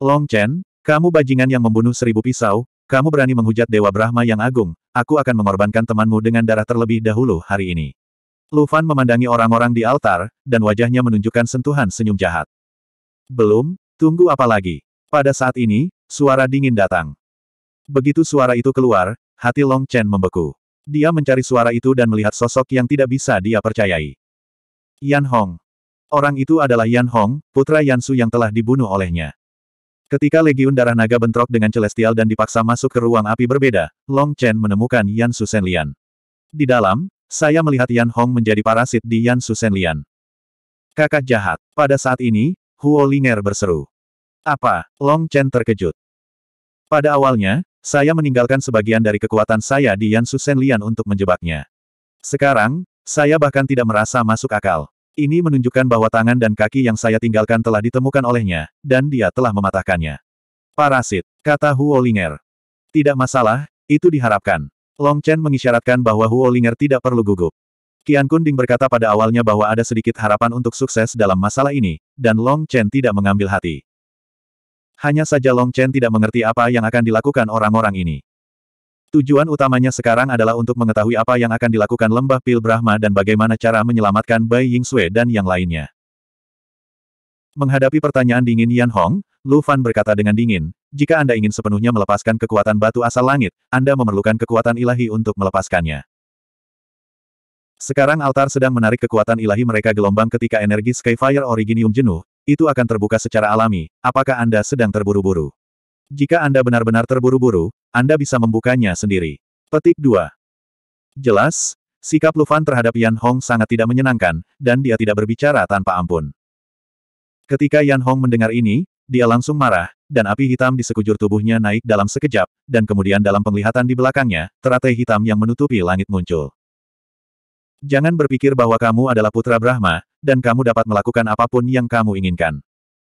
Long Chen, kamu bajingan yang membunuh seribu pisau, kamu berani menghujat Dewa Brahma yang agung, aku akan mengorbankan temanmu dengan darah terlebih dahulu hari ini. Lu Fan memandangi orang-orang di altar, dan wajahnya menunjukkan sentuhan senyum jahat. Belum, tunggu apa lagi? Pada saat ini, suara dingin datang. Begitu suara itu keluar, hati Long Chen membeku. Dia mencari suara itu dan melihat sosok yang tidak bisa dia percayai. Yan Hong. Orang itu adalah Yan Hong, putra Yan Su yang telah dibunuh olehnya. Ketika Legiun Darah Naga bentrok dengan Celestial dan dipaksa masuk ke ruang api berbeda, Long Chen menemukan Yan Su Senlian. Di dalam, saya melihat Yan Hong menjadi parasit di Yan Su Senlian. Kakak jahat. Pada saat ini, Huo Linger berseru. Apa? Long Chen terkejut. Pada awalnya, saya meninggalkan sebagian dari kekuatan saya di Yan Susen untuk menjebaknya. Sekarang, saya bahkan tidak merasa masuk akal. Ini menunjukkan bahwa tangan dan kaki yang saya tinggalkan telah ditemukan olehnya, dan dia telah mematahkannya. Parasit, kata Huolinger. Tidak masalah, itu diharapkan. Long Chen mengisyaratkan bahwa Huolinger tidak perlu gugup. Qian Kunding berkata pada awalnya bahwa ada sedikit harapan untuk sukses dalam masalah ini, dan Long Chen tidak mengambil hati. Hanya saja Long Chen tidak mengerti apa yang akan dilakukan orang-orang ini. Tujuan utamanya sekarang adalah untuk mengetahui apa yang akan dilakukan lembah Pil Brahma dan bagaimana cara menyelamatkan Bai Ying Yingxue dan yang lainnya. Menghadapi pertanyaan dingin Yan Hong, Lu Fan berkata dengan dingin, jika Anda ingin sepenuhnya melepaskan kekuatan batu asal langit, Anda memerlukan kekuatan ilahi untuk melepaskannya. Sekarang altar sedang menarik kekuatan ilahi mereka gelombang ketika energi Skyfire Originium jenuh, itu akan terbuka secara alami, apakah Anda sedang terburu-buru? Jika Anda benar-benar terburu-buru, Anda bisa membukanya sendiri. Petik 2. Jelas, sikap Lufan terhadap Yan Hong sangat tidak menyenangkan, dan dia tidak berbicara tanpa ampun. Ketika Yan Hong mendengar ini, dia langsung marah, dan api hitam di sekujur tubuhnya naik dalam sekejap, dan kemudian dalam penglihatan di belakangnya, teratai hitam yang menutupi langit muncul. Jangan berpikir bahwa kamu adalah putra Brahma, dan kamu dapat melakukan apapun yang kamu inginkan.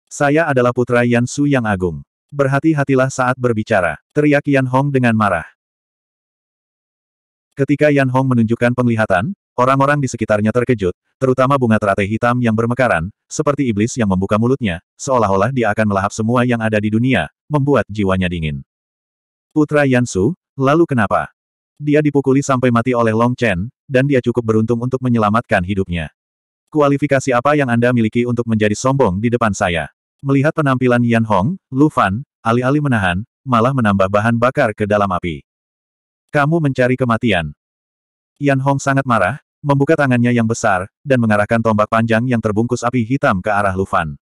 Saya adalah putra Yansu yang agung. Berhati-hatilah saat berbicara, teriak Yan Hong dengan marah. Ketika Yan Hong menunjukkan penglihatan, orang-orang di sekitarnya terkejut, terutama bunga teratai hitam yang bermekaran, seperti iblis yang membuka mulutnya, seolah-olah dia akan melahap semua yang ada di dunia, membuat jiwanya dingin. Putra Yansu, lalu kenapa? Dia dipukuli sampai mati oleh Long Chen, dan dia cukup beruntung untuk menyelamatkan hidupnya. Kualifikasi apa yang Anda miliki untuk menjadi sombong di depan saya? Melihat penampilan Yan Hong, Lu Fan, alih-alih menahan, malah menambah bahan bakar ke dalam api. Kamu mencari kematian. Yan Hong sangat marah, membuka tangannya yang besar, dan mengarahkan tombak panjang yang terbungkus api hitam ke arah Lu Fan.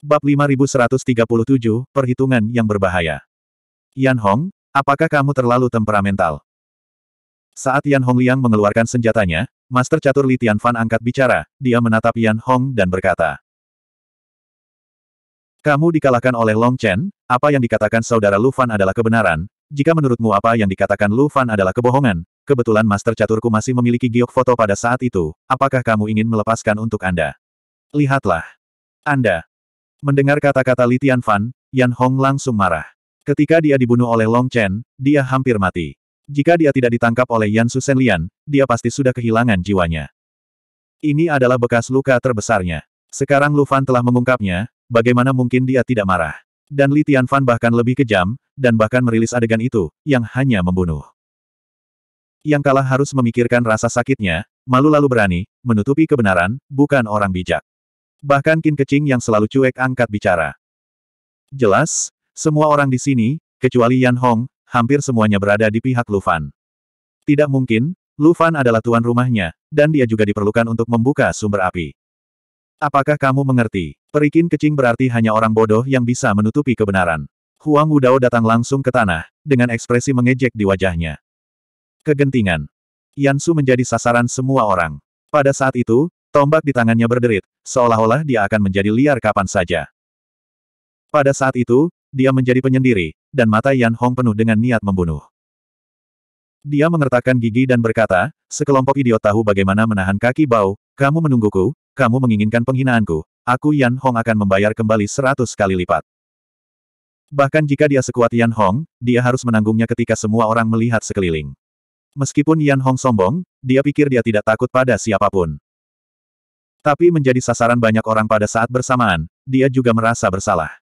Bab 5137, Perhitungan yang Berbahaya. Yan Hong, apakah kamu terlalu temperamental? Saat Yan Liang mengeluarkan senjatanya, Master Catur Li Fan angkat bicara, dia menatap Yan Hong dan berkata. Kamu dikalahkan oleh Long Chen, apa yang dikatakan saudara Lu Fan adalah kebenaran, jika menurutmu apa yang dikatakan Lu Fan adalah kebohongan, kebetulan Master Caturku masih memiliki giok foto pada saat itu, apakah kamu ingin melepaskan untuk Anda? Lihatlah. Anda. Mendengar kata-kata Li Fan, Yan Hong langsung marah. Ketika dia dibunuh oleh Long Chen, dia hampir mati. Jika dia tidak ditangkap oleh Yan Susenlian, dia pasti sudah kehilangan jiwanya. Ini adalah bekas luka terbesarnya. Sekarang Lu Fan telah mengungkapnya, bagaimana mungkin dia tidak marah. Dan Li Fan bahkan lebih kejam, dan bahkan merilis adegan itu, yang hanya membunuh. Yang kalah harus memikirkan rasa sakitnya, malu-lalu berani, menutupi kebenaran, bukan orang bijak. Bahkan Kin Kecing yang selalu cuek angkat bicara. Jelas, semua orang di sini, kecuali Yan Hong, hampir semuanya berada di pihak Lufan. Tidak mungkin, Lufan adalah tuan rumahnya, dan dia juga diperlukan untuk membuka sumber api. Apakah kamu mengerti? Perikin kecing berarti hanya orang bodoh yang bisa menutupi kebenaran. Huang Wudao datang langsung ke tanah, dengan ekspresi mengejek di wajahnya. Kegentingan. Yansu menjadi sasaran semua orang. Pada saat itu, tombak di tangannya berderit, seolah-olah dia akan menjadi liar kapan saja. Pada saat itu, dia menjadi penyendiri, dan mata Yan Hong penuh dengan niat membunuh. Dia mengertakkan gigi dan berkata, sekelompok idiot tahu bagaimana menahan kaki bau, kamu menungguku, kamu menginginkan penghinaanku, aku Yan Hong akan membayar kembali seratus kali lipat. Bahkan jika dia sekuat Yan Hong, dia harus menanggungnya ketika semua orang melihat sekeliling. Meskipun Yan Hong sombong, dia pikir dia tidak takut pada siapapun. Tapi menjadi sasaran banyak orang pada saat bersamaan, dia juga merasa bersalah.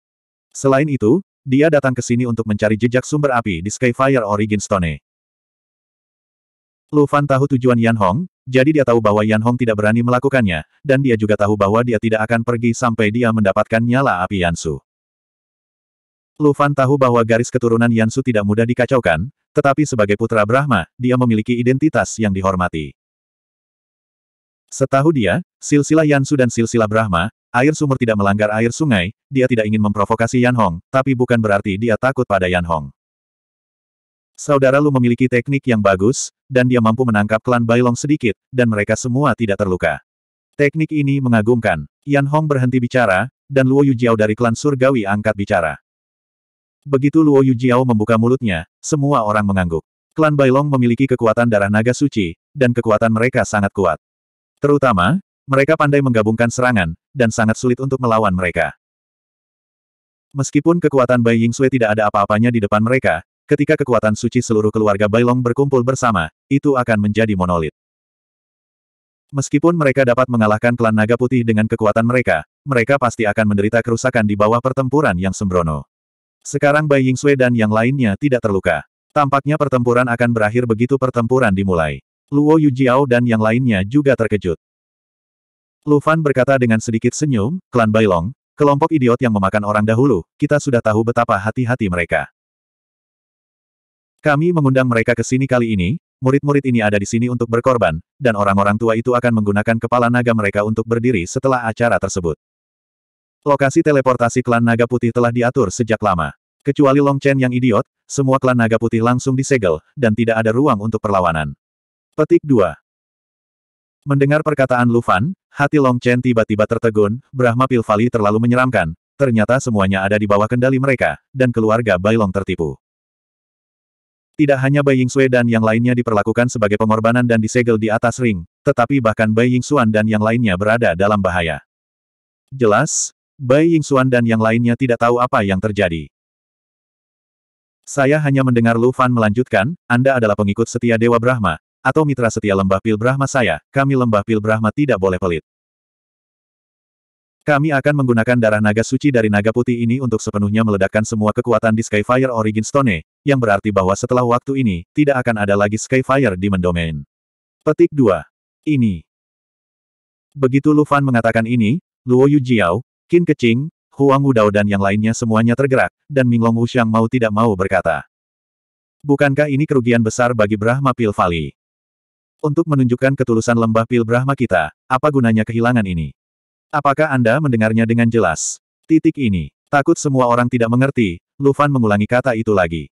Selain itu, dia datang ke sini untuk mencari jejak sumber api di Skyfire Origin Stone. Lu Fan tahu tujuan Yan Hong, jadi dia tahu bahwa Yan Hong tidak berani melakukannya, dan dia juga tahu bahwa dia tidak akan pergi sampai dia mendapatkan nyala api Yansu. Lu Fan tahu bahwa garis keturunan Yansu tidak mudah dikacaukan, tetapi sebagai putra Brahma, dia memiliki identitas yang dihormati. Setahu dia, silsilah Yansu dan silsilah Brahma, Air sumur tidak melanggar air sungai, dia tidak ingin memprovokasi Yan Hong, tapi bukan berarti dia takut pada Yan Hong. Saudara Lu memiliki teknik yang bagus, dan dia mampu menangkap klan Bailong sedikit, dan mereka semua tidak terluka. Teknik ini mengagumkan. Yan Hong berhenti bicara, dan Luo Yu Jiao dari klan surgawi angkat bicara. Begitu Luo Yu Jiao membuka mulutnya, semua orang mengangguk. Klan Bailong memiliki kekuatan darah naga suci, dan kekuatan mereka sangat kuat. Terutama, mereka pandai menggabungkan serangan, dan sangat sulit untuk melawan mereka. Meskipun kekuatan Bai Ying Sui tidak ada apa-apanya di depan mereka, ketika kekuatan suci seluruh keluarga Bailong berkumpul bersama, itu akan menjadi monolit. Meskipun mereka dapat mengalahkan klan naga putih dengan kekuatan mereka, mereka pasti akan menderita kerusakan di bawah pertempuran yang sembrono. Sekarang Bai Ying Sui dan yang lainnya tidak terluka. Tampaknya pertempuran akan berakhir begitu pertempuran dimulai. Luo Yujiao dan yang lainnya juga terkejut. Lufan berkata dengan sedikit senyum, klan Bailong, kelompok idiot yang memakan orang dahulu, kita sudah tahu betapa hati-hati mereka. Kami mengundang mereka ke sini kali ini, murid-murid ini ada di sini untuk berkorban, dan orang-orang tua itu akan menggunakan kepala naga mereka untuk berdiri setelah acara tersebut. Lokasi teleportasi klan naga putih telah diatur sejak lama. Kecuali Long Chen yang idiot, semua klan naga putih langsung disegel, dan tidak ada ruang untuk perlawanan. Petik 2. Mendengar perkataan Lufan, Hati Long Chen tiba-tiba tertegun, Brahma Pilvali terlalu menyeramkan, ternyata semuanya ada di bawah kendali mereka, dan keluarga Bailong tertipu. Tidak hanya Bai Ying Sui dan yang lainnya diperlakukan sebagai pengorbanan dan disegel di atas ring, tetapi bahkan Bai Ying Xuan dan yang lainnya berada dalam bahaya. Jelas, Bai Ying Xuan dan yang lainnya tidak tahu apa yang terjadi. Saya hanya mendengar Lu Fan melanjutkan, Anda adalah pengikut setia Dewa Brahma, atau mitra setia lembah pil Brahma saya, kami lembah pil Brahma tidak boleh pelit. Kami akan menggunakan darah naga suci dari naga putih ini untuk sepenuhnya meledakkan semua kekuatan di Skyfire Origin Stone, yang berarti bahwa setelah waktu ini, tidak akan ada lagi Skyfire di Mendomain. Petik 2. Ini. Begitu Lu Fan mengatakan ini, Luo Yujiao, Qin Keqing, Huang Wudao dan yang lainnya semuanya tergerak, dan Minglong Wuxiang mau tidak mau berkata. Bukankah ini kerugian besar bagi Brahma Pil Valley? Untuk menunjukkan ketulusan lembah pil Brahma kita, apa gunanya kehilangan ini? Apakah Anda mendengarnya dengan jelas? Titik ini. Takut semua orang tidak mengerti, Lufan mengulangi kata itu lagi.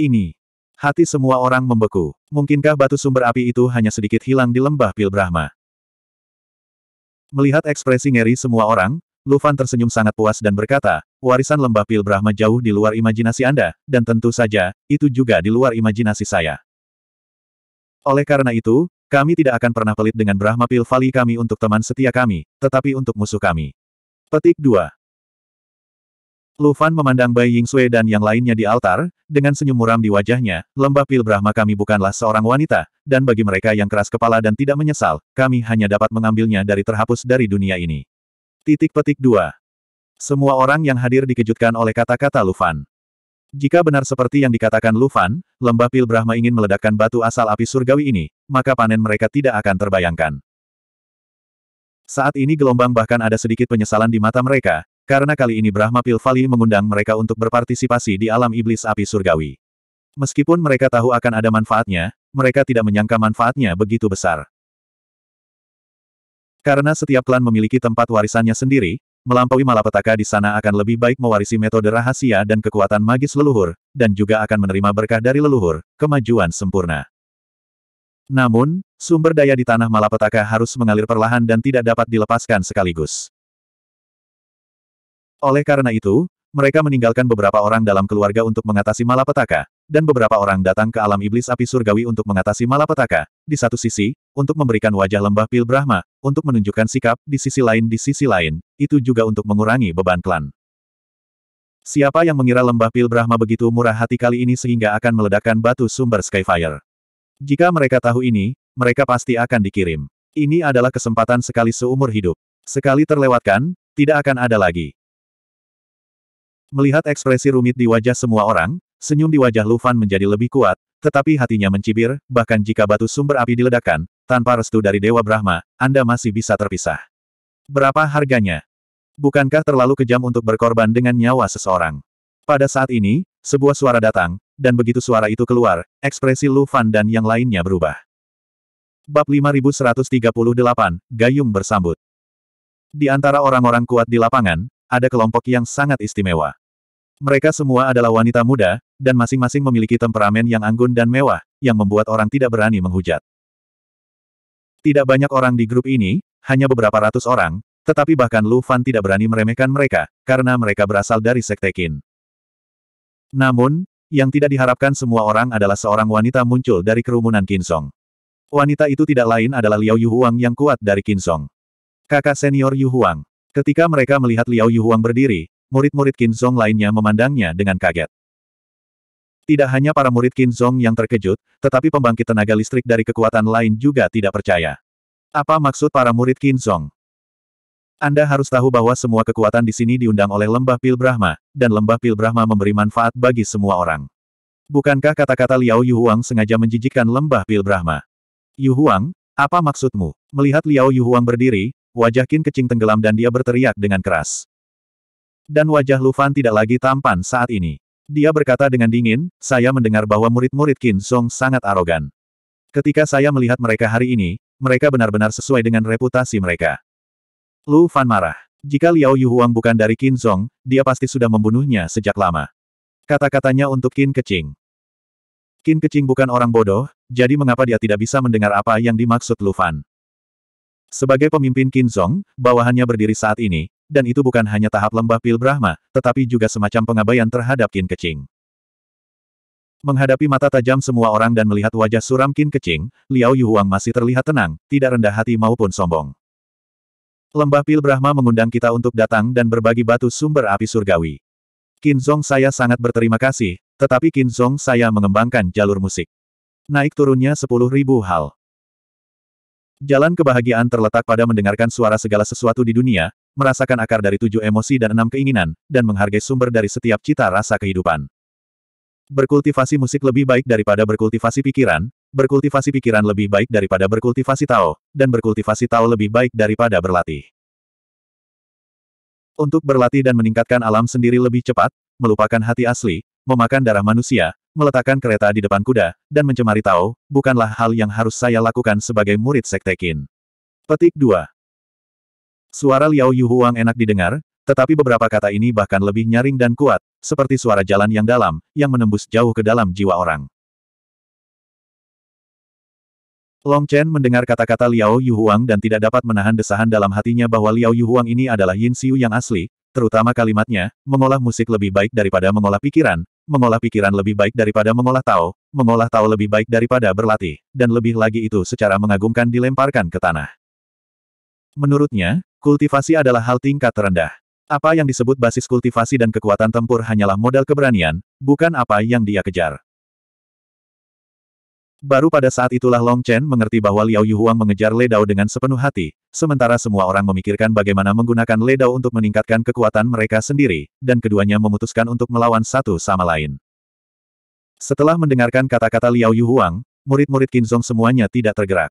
Ini. Hati semua orang membeku. Mungkinkah batu sumber api itu hanya sedikit hilang di lembah pil Brahma? Melihat ekspresi ngeri semua orang, Lufan tersenyum sangat puas dan berkata, warisan lembah pil Brahma jauh di luar imajinasi Anda, dan tentu saja, itu juga di luar imajinasi saya. Oleh karena itu, kami tidak akan pernah pelit dengan Brahma Pilvali kami untuk teman setia kami, tetapi untuk musuh kami. Petik 2. Lu Fan memandang Bai Ying Yingxue dan yang lainnya di altar, dengan senyum muram di wajahnya, lembah pil Brahma kami bukanlah seorang wanita, dan bagi mereka yang keras kepala dan tidak menyesal, kami hanya dapat mengambilnya dari terhapus dari dunia ini. Titik petik 2. Semua orang yang hadir dikejutkan oleh kata-kata Lu Fan. Jika benar seperti yang dikatakan Lufan, lembah pil Brahma ingin meledakkan batu asal api surgawi ini, maka panen mereka tidak akan terbayangkan. Saat ini gelombang bahkan ada sedikit penyesalan di mata mereka, karena kali ini Brahma Pil Vali mengundang mereka untuk berpartisipasi di alam iblis api surgawi. Meskipun mereka tahu akan ada manfaatnya, mereka tidak menyangka manfaatnya begitu besar. Karena setiap klan memiliki tempat warisannya sendiri, melampaui malapetaka di sana akan lebih baik mewarisi metode rahasia dan kekuatan magis leluhur, dan juga akan menerima berkah dari leluhur, kemajuan sempurna. Namun, sumber daya di tanah malapetaka harus mengalir perlahan dan tidak dapat dilepaskan sekaligus. Oleh karena itu, mereka meninggalkan beberapa orang dalam keluarga untuk mengatasi malapetaka, dan beberapa orang datang ke alam iblis api surgawi untuk mengatasi malapetaka. Di satu sisi, untuk memberikan wajah lembah Pil Brahma, untuk menunjukkan sikap, di sisi lain di sisi lain, itu juga untuk mengurangi beban klan. Siapa yang mengira lembah Pil Brahma begitu murah hati kali ini sehingga akan meledakkan batu sumber Skyfire? Jika mereka tahu ini, mereka pasti akan dikirim. Ini adalah kesempatan sekali seumur hidup. Sekali terlewatkan, tidak akan ada lagi. Melihat ekspresi rumit di wajah semua orang, senyum di wajah Lufan menjadi lebih kuat, tetapi hatinya mencibir, bahkan jika batu sumber api diledakkan, tanpa restu dari Dewa Brahma, Anda masih bisa terpisah. Berapa harganya? Bukankah terlalu kejam untuk berkorban dengan nyawa seseorang? Pada saat ini, sebuah suara datang, dan begitu suara itu keluar, ekspresi Lu Fan dan yang lainnya berubah. Bab 5138, Gayung Bersambut Di antara orang-orang kuat di lapangan, ada kelompok yang sangat istimewa. Mereka semua adalah wanita muda, dan masing-masing memiliki temperamen yang anggun dan mewah, yang membuat orang tidak berani menghujat. Tidak banyak orang di grup ini, hanya beberapa ratus orang, tetapi bahkan Lu Fan tidak berani meremehkan mereka, karena mereka berasal dari Sekte Qin. Namun, yang tidak diharapkan semua orang adalah seorang wanita muncul dari kerumunan Kinsong. Wanita itu tidak lain adalah Liao Yuhuang yang kuat dari Kinsong. Kakak senior Yuhuang. Ketika mereka melihat Liao Yuhuang berdiri, murid-murid Kinsong lainnya memandangnya dengan kaget. Tidak hanya para murid Qin yang terkejut, tetapi pembangkit tenaga listrik dari kekuatan lain juga tidak percaya. Apa maksud para murid Qin Anda harus tahu bahwa semua kekuatan di sini diundang oleh Lembah Pil Brahma, dan Lembah Pil Brahma memberi manfaat bagi semua orang. Bukankah kata-kata Liao Yu Huang sengaja menjijikkan Lembah Pil Brahma? Yu Huang, apa maksudmu? Melihat Liao Yu Huang berdiri, wajah Qin Kecing tenggelam dan dia berteriak dengan keras. Dan wajah Lufan tidak lagi tampan saat ini. Dia berkata dengan dingin, saya mendengar bahwa murid-murid Qin Song sangat arogan. Ketika saya melihat mereka hari ini, mereka benar-benar sesuai dengan reputasi mereka. Lu Fan marah. Jika Liao Yuhuang bukan dari Qin Song, dia pasti sudah membunuhnya sejak lama. Kata-katanya untuk Qin Keqing. Qin Keqing bukan orang bodoh, jadi mengapa dia tidak bisa mendengar apa yang dimaksud Lu Fan? Sebagai pemimpin Qin Song, bawahannya berdiri saat ini, dan itu bukan hanya tahap lembah pil Brahma, tetapi juga semacam pengabaian terhadap Kin Kecing. Menghadapi mata tajam semua orang dan melihat wajah suram Kin Kecing, Liao Huang masih terlihat tenang, tidak rendah hati maupun sombong. Lembah pil Brahma mengundang kita untuk datang dan berbagi batu sumber api surgawi. Kin Zong saya sangat berterima kasih, tetapi Kin Zong saya mengembangkan jalur musik. Naik turunnya sepuluh ribu hal. Jalan kebahagiaan terletak pada mendengarkan suara segala sesuatu di dunia, merasakan akar dari tujuh emosi dan enam keinginan, dan menghargai sumber dari setiap cita rasa kehidupan. Berkultivasi musik lebih baik daripada berkultivasi pikiran, berkultivasi pikiran lebih baik daripada berkultivasi Tao, dan berkultivasi Tao lebih baik daripada berlatih. Untuk berlatih dan meningkatkan alam sendiri lebih cepat, melupakan hati asli, memakan darah manusia, meletakkan kereta di depan kuda, dan mencemari Tao, bukanlah hal yang harus saya lakukan sebagai murid Sekte Petik 2. Suara Liao Yuhuang enak didengar, tetapi beberapa kata ini bahkan lebih nyaring dan kuat, seperti suara jalan yang dalam, yang menembus jauh ke dalam jiwa orang. Long Chen mendengar kata-kata Liao Yuhuang dan tidak dapat menahan desahan dalam hatinya bahwa Liao Yuhuang ini adalah Yin Xiu yang asli, terutama kalimatnya, mengolah musik lebih baik daripada mengolah pikiran, mengolah pikiran lebih baik daripada mengolah tao, mengolah tao lebih baik daripada berlatih, dan lebih lagi itu secara mengagumkan dilemparkan ke tanah. Menurutnya, Kultivasi adalah hal tingkat terendah. Apa yang disebut basis kultivasi dan kekuatan tempur hanyalah modal keberanian, bukan apa yang dia kejar. Baru pada saat itulah Long Chen mengerti bahwa Liao Yuhuang mengejar Le Dao dengan sepenuh hati, sementara semua orang memikirkan bagaimana menggunakan Le Dao untuk meningkatkan kekuatan mereka sendiri, dan keduanya memutuskan untuk melawan satu sama lain. Setelah mendengarkan kata-kata Liao Yuhuang, murid-murid Kinzong semuanya tidak tergerak.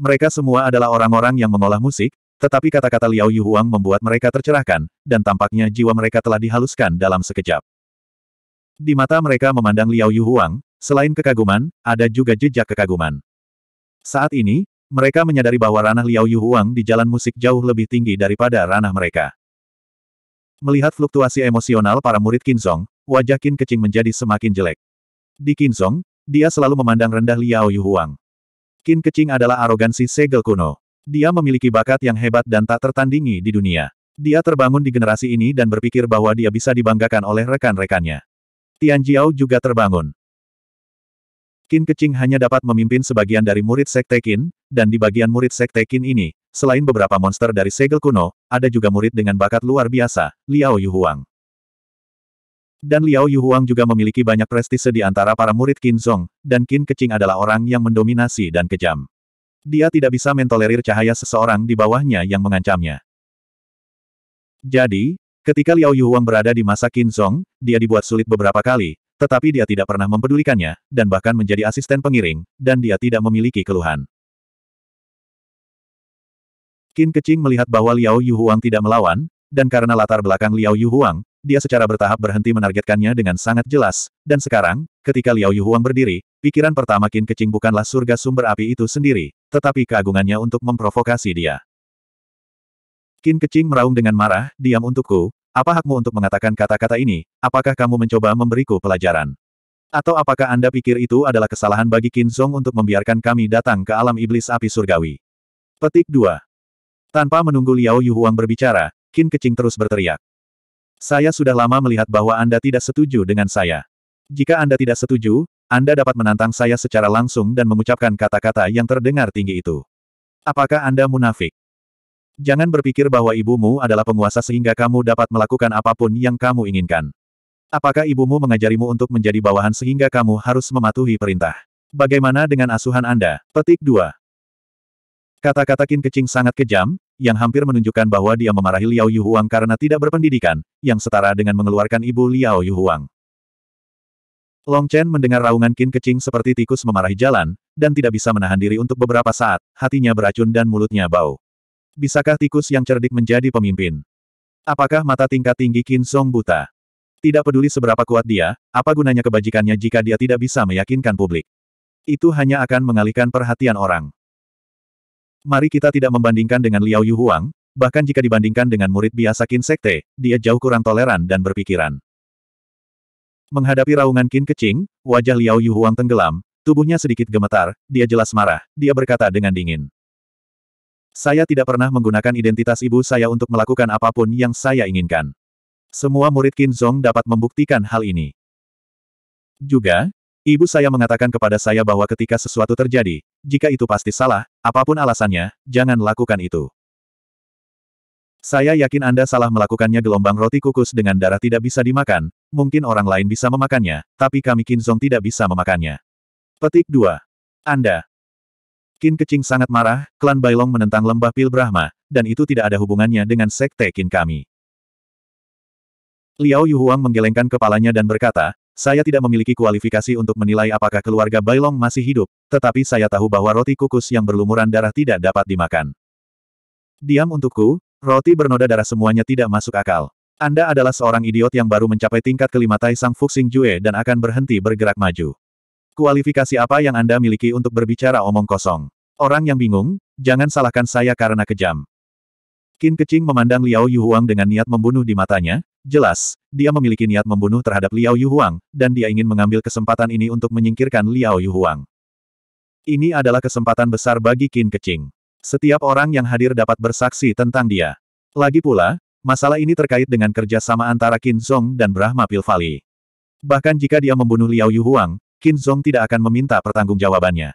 Mereka semua adalah orang-orang yang mengolah musik, tetapi kata-kata Liao Yuhuang membuat mereka tercerahkan, dan tampaknya jiwa mereka telah dihaluskan dalam sekejap. Di mata mereka memandang Liao Yuhuang, selain kekaguman, ada juga jejak kekaguman. Saat ini, mereka menyadari bahwa ranah Liao Yuhuang di jalan musik jauh lebih tinggi daripada ranah mereka. Melihat fluktuasi emosional para murid Kinzong, wajah Kin Kecing menjadi semakin jelek. Di Kinzong, dia selalu memandang rendah Liao Yuhuang. Kin Kecing adalah arogansi segel kuno. Dia memiliki bakat yang hebat dan tak tertandingi di dunia. Dia terbangun di generasi ini dan berpikir bahwa dia bisa dibanggakan oleh rekan-rekannya. Tian Jiao juga terbangun. Qin Keqing hanya dapat memimpin sebagian dari murid Sekte Qin, dan di bagian murid Sekte Qin ini, selain beberapa monster dari segel kuno, ada juga murid dengan bakat luar biasa, Liao Yuhuang. Dan Liao Yuhuang juga memiliki banyak prestise di antara para murid Qin Zong, dan Qin Keqing adalah orang yang mendominasi dan kejam. Dia tidak bisa mentolerir cahaya seseorang di bawahnya yang mengancamnya. Jadi, ketika Liao Yuhuang berada di masa Qin Zhong, dia dibuat sulit beberapa kali, tetapi dia tidak pernah mempedulikannya, dan bahkan menjadi asisten pengiring, dan dia tidak memiliki keluhan. Qin Keqing melihat bahwa Liao Yuhuang tidak melawan, dan karena latar belakang Liao Yuhuang, dia secara bertahap berhenti menargetkannya dengan sangat jelas, dan sekarang, ketika Liao Yuhuang berdiri, pikiran pertama Qin Keqing bukanlah surga sumber api itu sendiri, tetapi keagungannya untuk memprovokasi dia. Kin Kecing meraung dengan marah, diam untukku, apa hakmu untuk mengatakan kata-kata ini, apakah kamu mencoba memberiku pelajaran? Atau apakah Anda pikir itu adalah kesalahan bagi Qin Zhong untuk membiarkan kami datang ke alam iblis api surgawi? Petik 2. Tanpa menunggu Liao Yu Huang berbicara, Qin Kecing terus berteriak. Saya sudah lama melihat bahwa Anda tidak setuju dengan saya. Jika Anda tidak setuju, anda dapat menantang saya secara langsung dan mengucapkan kata-kata yang terdengar tinggi itu. Apakah Anda munafik? Jangan berpikir bahwa ibumu adalah penguasa sehingga kamu dapat melakukan apapun yang kamu inginkan. Apakah ibumu mengajarimu untuk menjadi bawahan sehingga kamu harus mematuhi perintah? Bagaimana dengan asuhan Anda? Petik 2. Kata-kata Qin Kecing sangat kejam, yang hampir menunjukkan bahwa dia memarahi Liao Yuhuang karena tidak berpendidikan, yang setara dengan mengeluarkan ibu Liao Yuhuang. Long Chen mendengar raungan kin kecing seperti tikus memarahi jalan, dan tidak bisa menahan diri untuk beberapa saat, hatinya beracun dan mulutnya bau. Bisakah tikus yang cerdik menjadi pemimpin? Apakah mata tingkat tinggi Kin Song buta? Tidak peduli seberapa kuat dia, apa gunanya kebajikannya jika dia tidak bisa meyakinkan publik? Itu hanya akan mengalihkan perhatian orang. Mari kita tidak membandingkan dengan Liao Yuhuang, bahkan jika dibandingkan dengan murid biasa Kin Sekte, dia jauh kurang toleran dan berpikiran. Menghadapi raungan Qin kecing, wajah Liao Huang tenggelam, tubuhnya sedikit gemetar, dia jelas marah, dia berkata dengan dingin. Saya tidak pernah menggunakan identitas ibu saya untuk melakukan apapun yang saya inginkan. Semua murid Qin Zong dapat membuktikan hal ini. Juga, Ibu saya mengatakan kepada saya bahwa ketika sesuatu terjadi, jika itu pasti salah, apapun alasannya, jangan lakukan itu. Saya yakin Anda salah melakukannya gelombang roti kukus dengan darah tidak bisa dimakan, mungkin orang lain bisa memakannya, tapi kami Kinzong tidak bisa memakannya. Petik 2. Anda. Kin Kecing sangat marah, klan Bailong menentang lembah Pil Brahma, dan itu tidak ada hubungannya dengan sekte Kin kami. Liao Yuhuang menggelengkan kepalanya dan berkata, saya tidak memiliki kualifikasi untuk menilai apakah keluarga Bailong masih hidup, tetapi saya tahu bahwa roti kukus yang berlumuran darah tidak dapat dimakan. Diam untukku, Roti bernoda darah semuanya tidak masuk akal. Anda adalah seorang idiot yang baru mencapai tingkat kelima Tai Sang Fuxing Jue dan akan berhenti bergerak maju. Kualifikasi apa yang Anda miliki untuk berbicara omong kosong? Orang yang bingung, jangan salahkan saya karena kejam. Qin Kecing memandang Liao Yuhuang dengan niat membunuh di matanya, jelas, dia memiliki niat membunuh terhadap Liao Yuhuang, dan dia ingin mengambil kesempatan ini untuk menyingkirkan Liao Yuhuang. Ini adalah kesempatan besar bagi Qin Kecing. Setiap orang yang hadir dapat bersaksi tentang dia. Lagi pula, masalah ini terkait dengan kerjasama antara Qin Zhong dan Brahma Pilvali. Bahkan jika dia membunuh Liao Yuhuang, Qin Zhong tidak akan meminta pertanggungjawabannya.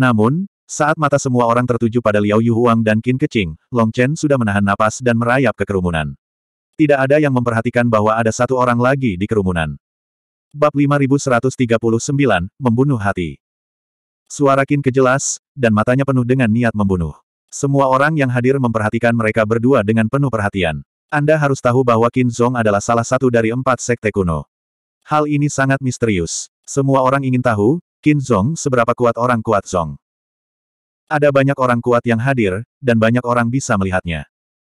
Namun, saat mata semua orang tertuju pada Liao Yuhuang dan Qin Keqing, Long Chen sudah menahan napas dan merayap ke kerumunan. Tidak ada yang memperhatikan bahwa ada satu orang lagi di kerumunan. Bab 5139, Membunuh Hati Suara Kin kejelas, dan matanya penuh dengan niat membunuh. Semua orang yang hadir memperhatikan mereka berdua dengan penuh perhatian. Anda harus tahu bahwa Kin Zong adalah salah satu dari empat sekte kuno. Hal ini sangat misterius. Semua orang ingin tahu, Kin Zong seberapa kuat orang kuat Zong. Ada banyak orang kuat yang hadir, dan banyak orang bisa melihatnya.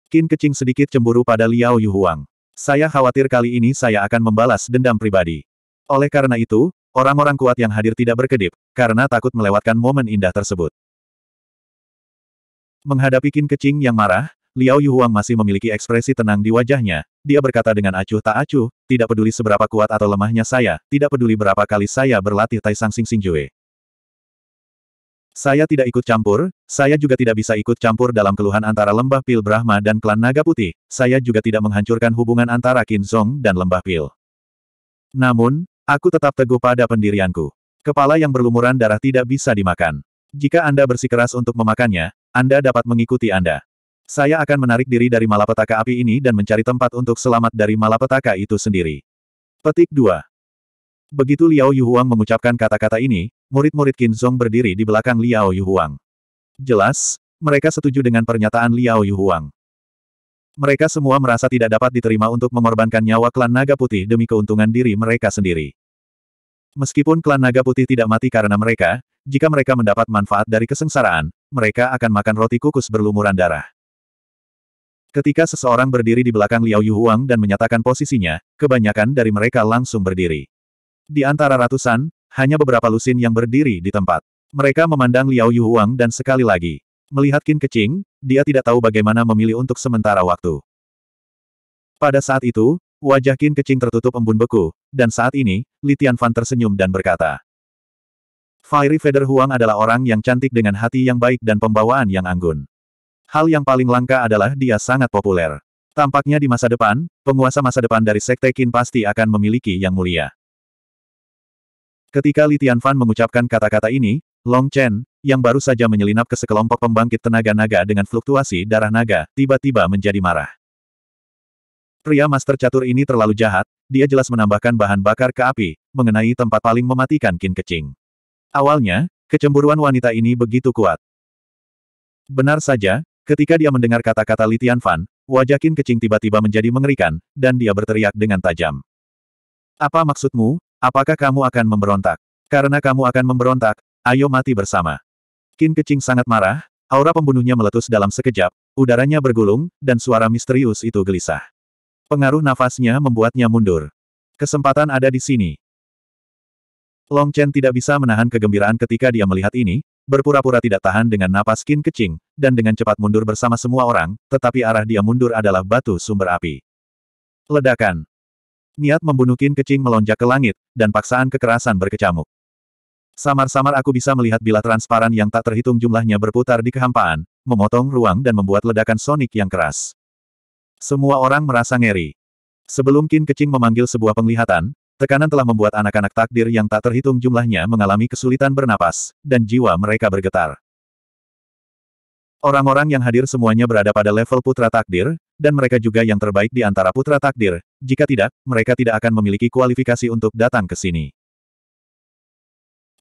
Kin kecing sedikit cemburu pada Liao Yuhuang. Saya khawatir kali ini saya akan membalas dendam pribadi. Oleh karena itu, Orang-orang kuat yang hadir tidak berkedip, karena takut melewatkan momen indah tersebut. Menghadapi Qin Kecing yang marah, Liao Yuhuang masih memiliki ekspresi tenang di wajahnya. Dia berkata dengan acuh tak acuh, tidak peduli seberapa kuat atau lemahnya saya, tidak peduli berapa kali saya berlatih Tai Sang Sing Sing Jue. Saya tidak ikut campur, saya juga tidak bisa ikut campur dalam keluhan antara Lembah Pil Brahma dan klan Naga Putih, saya juga tidak menghancurkan hubungan antara Qin Song dan Lembah Pil. Namun, Aku tetap teguh pada pendirianku. Kepala yang berlumuran darah tidak bisa dimakan. Jika Anda bersikeras untuk memakannya, Anda dapat mengikuti Anda. Saya akan menarik diri dari malapetaka api ini dan mencari tempat untuk selamat dari malapetaka itu sendiri. Petik 2. Begitu Liao Yuhuang mengucapkan kata-kata ini, murid-murid Qinzong berdiri di belakang Liao Yuhuang. Jelas, mereka setuju dengan pernyataan Liao Yuhuang. Mereka semua merasa tidak dapat diterima untuk mengorbankan nyawa klan Naga Putih demi keuntungan diri mereka sendiri. Meskipun klan Naga Putih tidak mati karena mereka, jika mereka mendapat manfaat dari kesengsaraan, mereka akan makan roti kukus berlumuran darah. Ketika seseorang berdiri di belakang Liao Yuhuang dan menyatakan posisinya, kebanyakan dari mereka langsung berdiri. Di antara ratusan, hanya beberapa lusin yang berdiri di tempat. Mereka memandang Liao Yuhuang dan sekali lagi, Melihat Qin Kecing, dia tidak tahu bagaimana memilih untuk sementara waktu. Pada saat itu, wajah Qin Kecing tertutup embun beku, dan saat ini, Li Tianfan tersenyum dan berkata. "Fairy Feather Huang adalah orang yang cantik dengan hati yang baik dan pembawaan yang anggun. Hal yang paling langka adalah dia sangat populer. Tampaknya di masa depan, penguasa masa depan dari Sekte Qin pasti akan memiliki yang mulia. Ketika Li Tianfan mengucapkan kata-kata ini, Long Chen, yang baru saja menyelinap ke sekelompok pembangkit tenaga naga dengan fluktuasi darah naga, tiba-tiba menjadi marah. Pria master catur ini terlalu jahat, dia jelas menambahkan bahan bakar ke api, mengenai tempat paling mematikan Kin Kecing. Awalnya, kecemburuan wanita ini begitu kuat. Benar saja, ketika dia mendengar kata-kata Litian Fan, wajah Kin Kecing tiba-tiba menjadi mengerikan, dan dia berteriak dengan tajam. Apa maksudmu, apakah kamu akan memberontak? Karena kamu akan memberontak, ayo mati bersama. Kin Keqing sangat marah, aura pembunuhnya meletus dalam sekejap, udaranya bergulung, dan suara misterius itu gelisah. Pengaruh nafasnya membuatnya mundur. Kesempatan ada di sini. Long Chen tidak bisa menahan kegembiraan ketika dia melihat ini, berpura-pura tidak tahan dengan napas Kin Keqing, dan dengan cepat mundur bersama semua orang, tetapi arah dia mundur adalah batu sumber api. Ledakan. Niat membunuh Kin Keqing melonjak ke langit, dan paksaan kekerasan berkecamuk. Samar-samar aku bisa melihat bila transparan yang tak terhitung jumlahnya berputar di kehampaan, memotong ruang dan membuat ledakan sonik yang keras. Semua orang merasa ngeri. Sebelum Kin Kecing memanggil sebuah penglihatan, tekanan telah membuat anak-anak takdir yang tak terhitung jumlahnya mengalami kesulitan bernapas, dan jiwa mereka bergetar. Orang-orang yang hadir semuanya berada pada level putra takdir, dan mereka juga yang terbaik di antara putra takdir, jika tidak, mereka tidak akan memiliki kualifikasi untuk datang ke sini.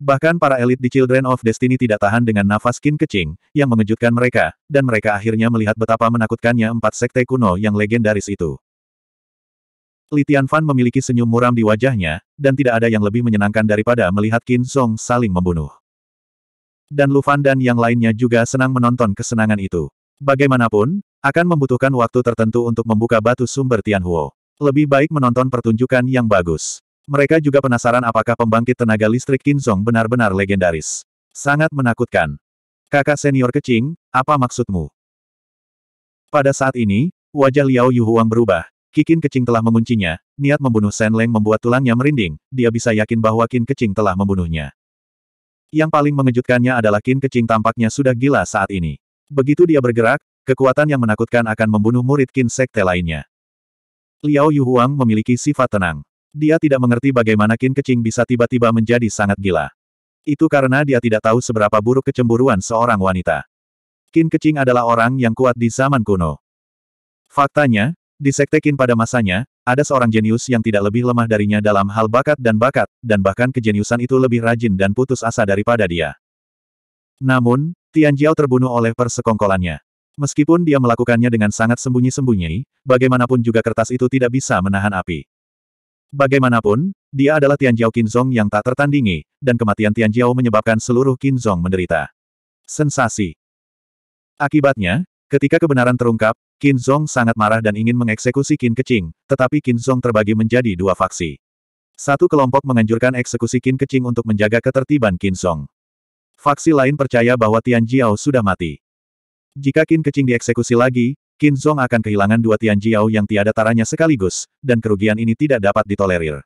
Bahkan para elit di Children of Destiny tidak tahan dengan nafas Kin Kecing, yang mengejutkan mereka, dan mereka akhirnya melihat betapa menakutkannya empat sekte kuno yang legendaris itu. Li Tianfan memiliki senyum muram di wajahnya, dan tidak ada yang lebih menyenangkan daripada melihat Qin Song saling membunuh. Dan Lu Fan dan yang lainnya juga senang menonton kesenangan itu. Bagaimanapun, akan membutuhkan waktu tertentu untuk membuka batu sumber Tianhuo. Lebih baik menonton pertunjukan yang bagus. Mereka juga penasaran apakah pembangkit tenaga listrik Kinzong benar-benar legendaris. Sangat menakutkan. Kakak senior kecing, apa maksudmu? Pada saat ini, wajah Liao Yuhuang berubah. Kikin kecing telah menguncinya, niat membunuh Shen Leng membuat tulangnya merinding, dia bisa yakin bahwa Kin kecing telah membunuhnya. Yang paling mengejutkannya adalah Kin kecing tampaknya sudah gila saat ini. Begitu dia bergerak, kekuatan yang menakutkan akan membunuh murid Kin Sekte lainnya. Liao Yuhuang memiliki sifat tenang. Dia tidak mengerti bagaimana Qin Kecing bisa tiba-tiba menjadi sangat gila. Itu karena dia tidak tahu seberapa buruk kecemburuan seorang wanita. Qin Kecing adalah orang yang kuat di zaman kuno. Faktanya, di Sekte Qin pada masanya, ada seorang jenius yang tidak lebih lemah darinya dalam hal bakat dan bakat, dan bahkan kejeniusan itu lebih rajin dan putus asa daripada dia. Namun, Tian Jiao terbunuh oleh persekongkolannya. Meskipun dia melakukannya dengan sangat sembunyi-sembunyi, bagaimanapun juga kertas itu tidak bisa menahan api. Bagaimanapun, dia adalah Tianjiao Qinzong yang tak tertandingi, dan kematian Tianjiao menyebabkan seluruh Qinzong menderita. Sensasi. Akibatnya, ketika kebenaran terungkap, Qinzong sangat marah dan ingin mengeksekusi Qin Keqing, tetapi Qinzong terbagi menjadi dua faksi. Satu kelompok menganjurkan eksekusi Qin Keqing untuk menjaga ketertiban Qinzong. Faksi lain percaya bahwa Tianjiao sudah mati. Jika Qin Keqing dieksekusi lagi, Qin Zong akan kehilangan dua Tianjiao yang tiada taranya sekaligus, dan kerugian ini tidak dapat ditolerir.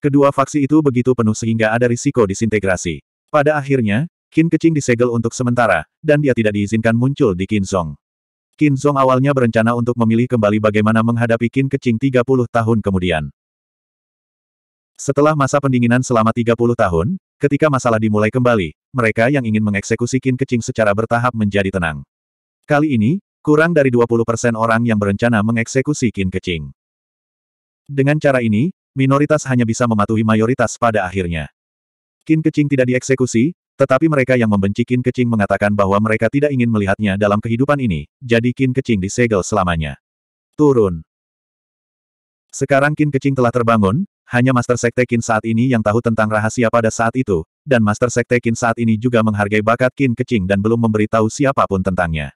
Kedua faksi itu begitu penuh sehingga ada risiko disintegrasi. Pada akhirnya, Qin Kecing disegel untuk sementara, dan dia tidak diizinkan muncul di Qin Zong. Qin Zong awalnya berencana untuk memilih kembali bagaimana menghadapi Qin Kecing 30 tahun kemudian. Setelah masa pendinginan selama 30 tahun, ketika masalah dimulai kembali, mereka yang ingin mengeksekusi Qin Kecing secara bertahap menjadi tenang. Kali ini, Kurang dari 20% orang yang berencana mengeksekusi Qin Kecing. Dengan cara ini, minoritas hanya bisa mematuhi mayoritas pada akhirnya. Qin Kecing tidak dieksekusi, tetapi mereka yang membenci Qin Kecing mengatakan bahwa mereka tidak ingin melihatnya dalam kehidupan ini, jadi Qin Kecing disegel selamanya. Turun. Sekarang Qin Kecing telah terbangun, hanya Master Sekte Qin saat ini yang tahu tentang rahasia pada saat itu, dan Master Sekte Qin saat ini juga menghargai bakat Qin Kecing dan belum memberitahu siapapun tentangnya.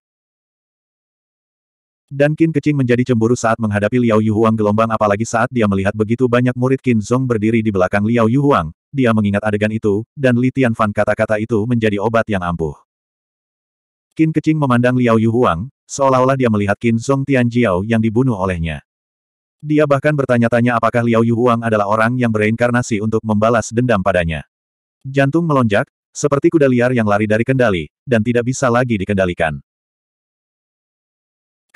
Dan Qin Kecing menjadi cemburu saat menghadapi Liao Yuhuang gelombang apalagi saat dia melihat begitu banyak murid Qin Zong berdiri di belakang Liao Yuhuang, dia mengingat adegan itu, dan Li Tianfan kata-kata itu menjadi obat yang ampuh. Qin Kecing memandang Liao Yuhuang, seolah-olah dia melihat Qin Zong Tianjiao yang dibunuh olehnya. Dia bahkan bertanya-tanya apakah Liao Yuhuang adalah orang yang bereinkarnasi untuk membalas dendam padanya. Jantung melonjak, seperti kuda liar yang lari dari kendali, dan tidak bisa lagi dikendalikan.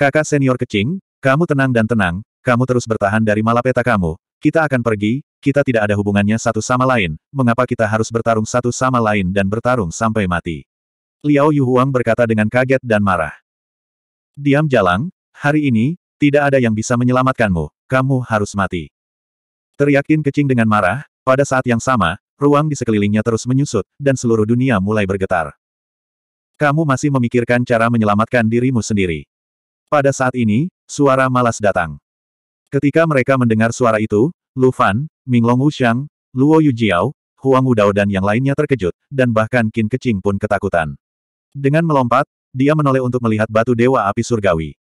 Kakak senior kecing, kamu tenang dan tenang, kamu terus bertahan dari malapeta kamu. Kita akan pergi, kita tidak ada hubungannya satu sama lain, mengapa kita harus bertarung satu sama lain dan bertarung sampai mati? Liao Yuhuang berkata dengan kaget dan marah. Diam jalang, hari ini, tidak ada yang bisa menyelamatkanmu, kamu harus mati. Teriakin kecing dengan marah, pada saat yang sama, ruang di sekelilingnya terus menyusut, dan seluruh dunia mulai bergetar. Kamu masih memikirkan cara menyelamatkan dirimu sendiri. Pada saat ini, suara malas datang. Ketika mereka mendengar suara itu, Lu Fan, Minglong Wuxiang, Luo Yu Jiao, Huang Wudao dan yang lainnya terkejut, dan bahkan Qin Keqing pun ketakutan. Dengan melompat, dia menoleh untuk melihat batu dewa api surgawi.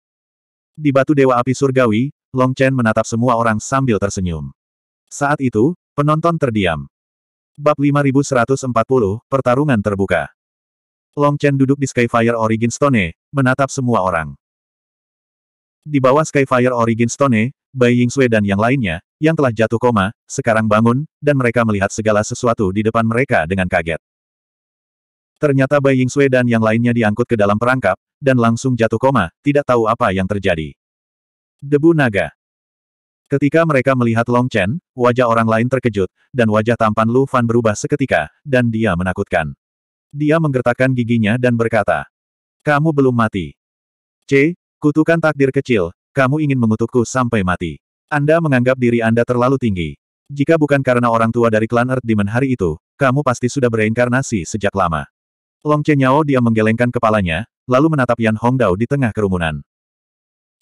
Di batu dewa api surgawi, Long Chen menatap semua orang sambil tersenyum. Saat itu, penonton terdiam. Bab 5140, Pertarungan Terbuka. Long Chen duduk di Skyfire Origin Stone, menatap semua orang. Di bawah Skyfire Origin Stone, Bai Yingxue dan yang lainnya, yang telah jatuh koma, sekarang bangun, dan mereka melihat segala sesuatu di depan mereka dengan kaget. Ternyata Bai Yingxue dan yang lainnya diangkut ke dalam perangkap, dan langsung jatuh koma, tidak tahu apa yang terjadi. Debu naga. Ketika mereka melihat Long Chen, wajah orang lain terkejut, dan wajah tampan Lu Fan berubah seketika, dan dia menakutkan. Dia menggertakkan giginya dan berkata, Kamu belum mati. C, Kutukan takdir kecil, kamu ingin mengutukku sampai mati. Anda menganggap diri Anda terlalu tinggi. Jika bukan karena orang tua dari klan Earth Demon hari itu, kamu pasti sudah bereinkarnasi sejak lama. Long Chen Yao dia menggelengkan kepalanya, lalu menatap Yan Hong Hongdao di tengah kerumunan.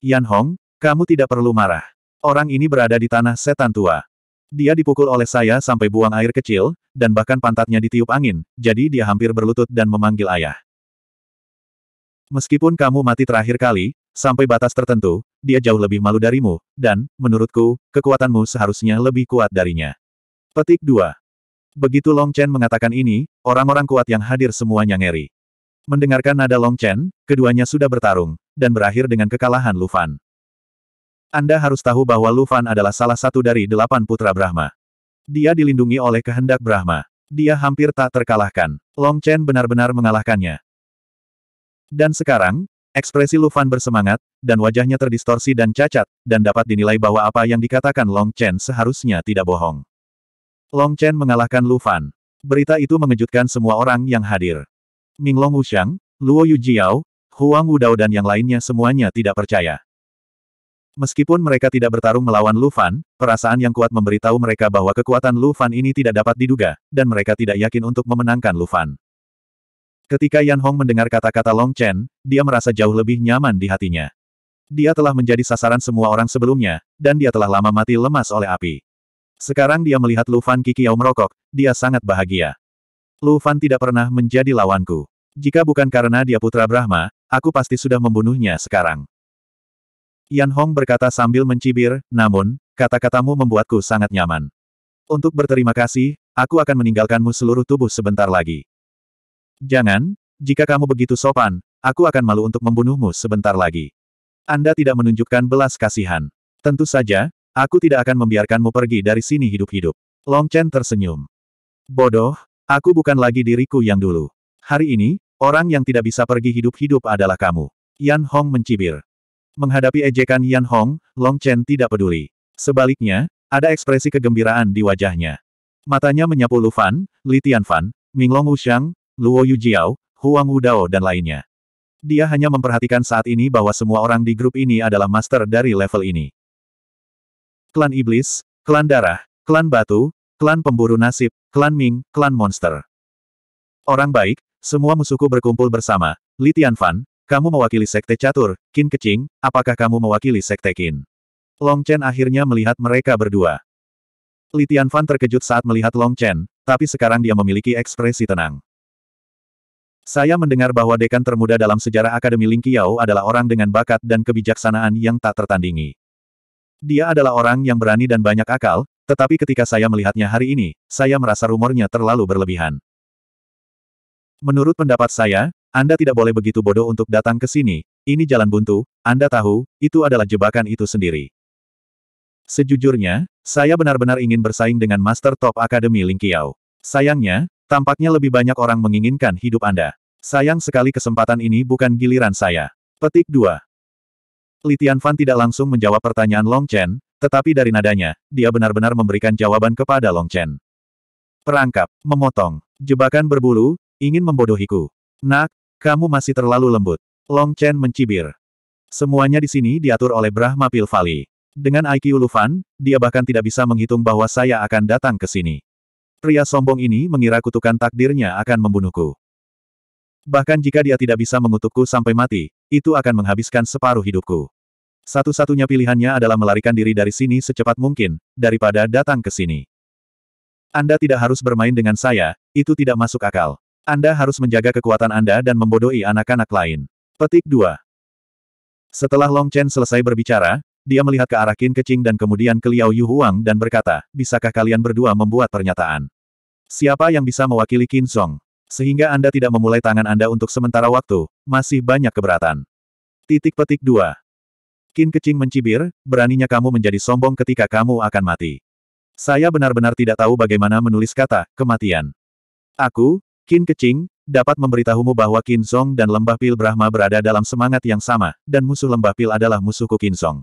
Yan Hong, kamu tidak perlu marah. Orang ini berada di tanah setan tua. Dia dipukul oleh saya sampai buang air kecil, dan bahkan pantatnya ditiup angin, jadi dia hampir berlutut dan memanggil ayah. Meskipun kamu mati terakhir kali, Sampai batas tertentu, dia jauh lebih malu darimu, dan, menurutku, kekuatanmu seharusnya lebih kuat darinya. Petik 2. Begitu Long Chen mengatakan ini, orang-orang kuat yang hadir semuanya ngeri. Mendengarkan nada Long Chen, keduanya sudah bertarung, dan berakhir dengan kekalahan Lu Fan. Anda harus tahu bahwa Lu Fan adalah salah satu dari delapan putra Brahma. Dia dilindungi oleh kehendak Brahma. Dia hampir tak terkalahkan. Long Chen benar-benar mengalahkannya. Dan sekarang, Ekspresi Lu Fan bersemangat, dan wajahnya terdistorsi dan cacat, dan dapat dinilai bahwa apa yang dikatakan Long Chen seharusnya tidak bohong. Long Chen mengalahkan Lu Fan. Berita itu mengejutkan semua orang yang hadir. Ming Long Wuxiang, Luo Yu Jiao, Huang Wudao dan yang lainnya semuanya tidak percaya. Meskipun mereka tidak bertarung melawan Lu Fan, perasaan yang kuat memberitahu mereka bahwa kekuatan Lu Fan ini tidak dapat diduga, dan mereka tidak yakin untuk memenangkan Lu Fan. Ketika Yan Hong mendengar kata-kata Long Chen, dia merasa jauh lebih nyaman di hatinya. Dia telah menjadi sasaran semua orang sebelumnya, dan dia telah lama mati lemas oleh api. Sekarang dia melihat Lu Fan Kikiao merokok, dia sangat bahagia. Lu Fan tidak pernah menjadi lawanku. Jika bukan karena dia putra Brahma, aku pasti sudah membunuhnya sekarang. Yan Hong berkata sambil mencibir, namun, kata-katamu membuatku sangat nyaman. Untuk berterima kasih, aku akan meninggalkanmu seluruh tubuh sebentar lagi. Jangan, jika kamu begitu sopan, aku akan malu untuk membunuhmu sebentar lagi. Anda tidak menunjukkan belas kasihan. Tentu saja, aku tidak akan membiarkanmu pergi dari sini hidup-hidup. Long Chen tersenyum. Bodoh, aku bukan lagi diriku yang dulu. Hari ini, orang yang tidak bisa pergi hidup-hidup adalah kamu. Yan Hong mencibir. Menghadapi ejekan Yan Hong, Long Chen tidak peduli. Sebaliknya, ada ekspresi kegembiraan di wajahnya. Matanya menyapu Lu Fan, Li Tianfan, Minglong Wuxiang, Luo Yu Yujiao, Huang Wudao dan lainnya. Dia hanya memperhatikan saat ini bahwa semua orang di grup ini adalah master dari level ini. Klan Iblis, Klan Darah, Klan Batu, Klan Pemburu Nasib, Klan Ming, Klan Monster. Orang baik, semua musuhku berkumpul bersama. Li Tianfan, kamu mewakili Sekte Catur, Qin Keqing, apakah kamu mewakili Sekte Qin? Long Chen akhirnya melihat mereka berdua. Li Tianfan terkejut saat melihat Long Chen, tapi sekarang dia memiliki ekspresi tenang. Saya mendengar bahwa dekan termuda dalam sejarah Akademi Ling adalah orang dengan bakat dan kebijaksanaan yang tak tertandingi. Dia adalah orang yang berani dan banyak akal, tetapi ketika saya melihatnya hari ini, saya merasa rumornya terlalu berlebihan. Menurut pendapat saya, Anda tidak boleh begitu bodoh untuk datang ke sini, ini jalan buntu, Anda tahu, itu adalah jebakan itu sendiri. Sejujurnya, saya benar-benar ingin bersaing dengan Master Top Akademi Ling Sayangnya, Tampaknya lebih banyak orang menginginkan hidup Anda. Sayang sekali kesempatan ini bukan giliran saya. Petik 2. Li Tianfan tidak langsung menjawab pertanyaan Long Chen, tetapi dari nadanya, dia benar-benar memberikan jawaban kepada Long Chen. Perangkap, memotong, jebakan berbulu, ingin membodohiku. Nak, kamu masih terlalu lembut. Long Chen mencibir. Semuanya di sini diatur oleh Brahma Pilvali. Dengan IQ Lufan, dia bahkan tidak bisa menghitung bahwa saya akan datang ke sini. Pria sombong ini mengira kutukan takdirnya akan membunuhku. Bahkan jika dia tidak bisa mengutukku sampai mati, itu akan menghabiskan separuh hidupku. Satu-satunya pilihannya adalah melarikan diri dari sini secepat mungkin, daripada datang ke sini. Anda tidak harus bermain dengan saya, itu tidak masuk akal. Anda harus menjaga kekuatan Anda dan membodohi anak-anak lain. Petik 2. Setelah Long Chen selesai berbicara, dia melihat ke arah Qin Kecing dan kemudian ke Liao Huang dan berkata, bisakah kalian berdua membuat pernyataan? Siapa yang bisa mewakili Qin Song Sehingga Anda tidak memulai tangan Anda untuk sementara waktu, masih banyak keberatan. Titik petik 2. Qin Kecing mencibir, beraninya kamu menjadi sombong ketika kamu akan mati. Saya benar-benar tidak tahu bagaimana menulis kata, kematian. Aku, Qin Kecing, dapat memberitahumu bahwa Qin Song dan Lembah Pil Brahma berada dalam semangat yang sama, dan musuh Lembah Pil adalah musuhku Qin Song.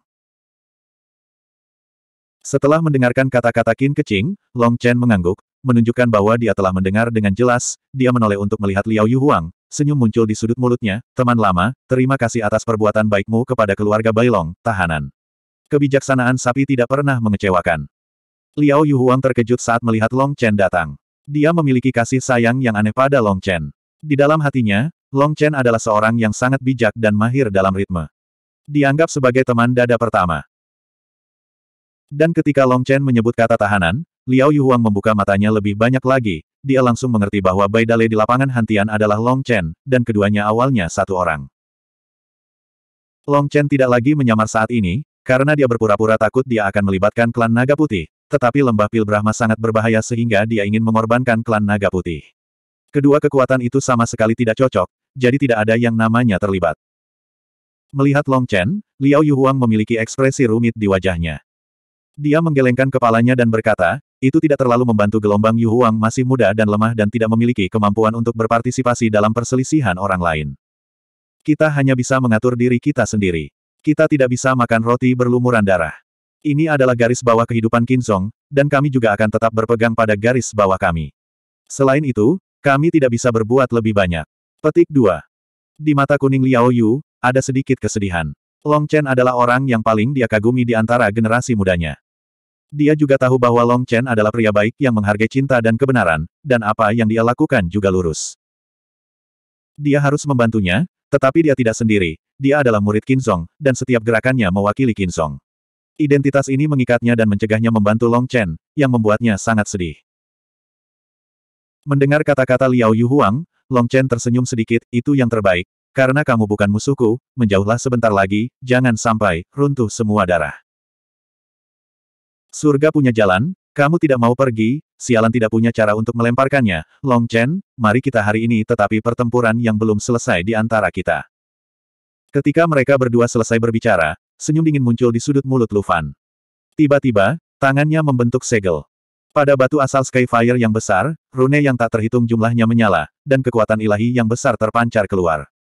Setelah mendengarkan kata-kata Qin Kecing, Long Chen mengangguk, menunjukkan bahwa dia telah mendengar dengan jelas, dia menoleh untuk melihat Liao Yuhuang, senyum muncul di sudut mulutnya, teman lama, terima kasih atas perbuatan baikmu kepada keluarga Bailong, tahanan. Kebijaksanaan sapi tidak pernah mengecewakan. Liao Yuhuang terkejut saat melihat Long Chen datang. Dia memiliki kasih sayang yang aneh pada Long Chen. Di dalam hatinya, Long Chen adalah seorang yang sangat bijak dan mahir dalam ritme. Dianggap sebagai teman dada pertama. Dan ketika Long Chen menyebut kata tahanan, Liao Yuhuang membuka matanya lebih banyak lagi, dia langsung mengerti bahwa Bai Dale di lapangan Hantian adalah Long Chen, dan keduanya awalnya satu orang. Long Chen tidak lagi menyamar saat ini, karena dia berpura-pura takut dia akan melibatkan klan Naga Putih, tetapi lembah pil Brahma sangat berbahaya sehingga dia ingin mengorbankan klan Naga Putih. Kedua kekuatan itu sama sekali tidak cocok, jadi tidak ada yang namanya terlibat. Melihat Long Chen, Liao Yuhuang memiliki ekspresi rumit di wajahnya. Dia menggelengkan kepalanya dan berkata, itu tidak terlalu membantu gelombang Yu Huang masih muda dan lemah dan tidak memiliki kemampuan untuk berpartisipasi dalam perselisihan orang lain. Kita hanya bisa mengatur diri kita sendiri. Kita tidak bisa makan roti berlumuran darah. Ini adalah garis bawah kehidupan Kinzong, dan kami juga akan tetap berpegang pada garis bawah kami. Selain itu, kami tidak bisa berbuat lebih banyak. Petik 2. Di mata kuning Liao Yu, ada sedikit kesedihan. Long Chen adalah orang yang paling dia kagumi di antara generasi mudanya. Dia juga tahu bahwa Long Chen adalah pria baik yang menghargai cinta dan kebenaran, dan apa yang dia lakukan juga lurus. Dia harus membantunya, tetapi dia tidak sendiri, dia adalah murid Kinzong, dan setiap gerakannya mewakili Kinzong. Identitas ini mengikatnya dan mencegahnya membantu Long Chen, yang membuatnya sangat sedih. Mendengar kata-kata Liao Yuhuang, Long Chen tersenyum sedikit, itu yang terbaik, karena kamu bukan musuhku, menjauhlah sebentar lagi, jangan sampai runtuh semua darah. Surga punya jalan, kamu tidak mau pergi, sialan tidak punya cara untuk melemparkannya. Long Chen, mari kita hari ini tetapi pertempuran yang belum selesai di antara kita. Ketika mereka berdua selesai berbicara, senyum dingin muncul di sudut mulut Lufan. Tiba-tiba, tangannya membentuk segel. Pada batu asal Skyfire yang besar, rune yang tak terhitung jumlahnya menyala, dan kekuatan ilahi yang besar terpancar keluar.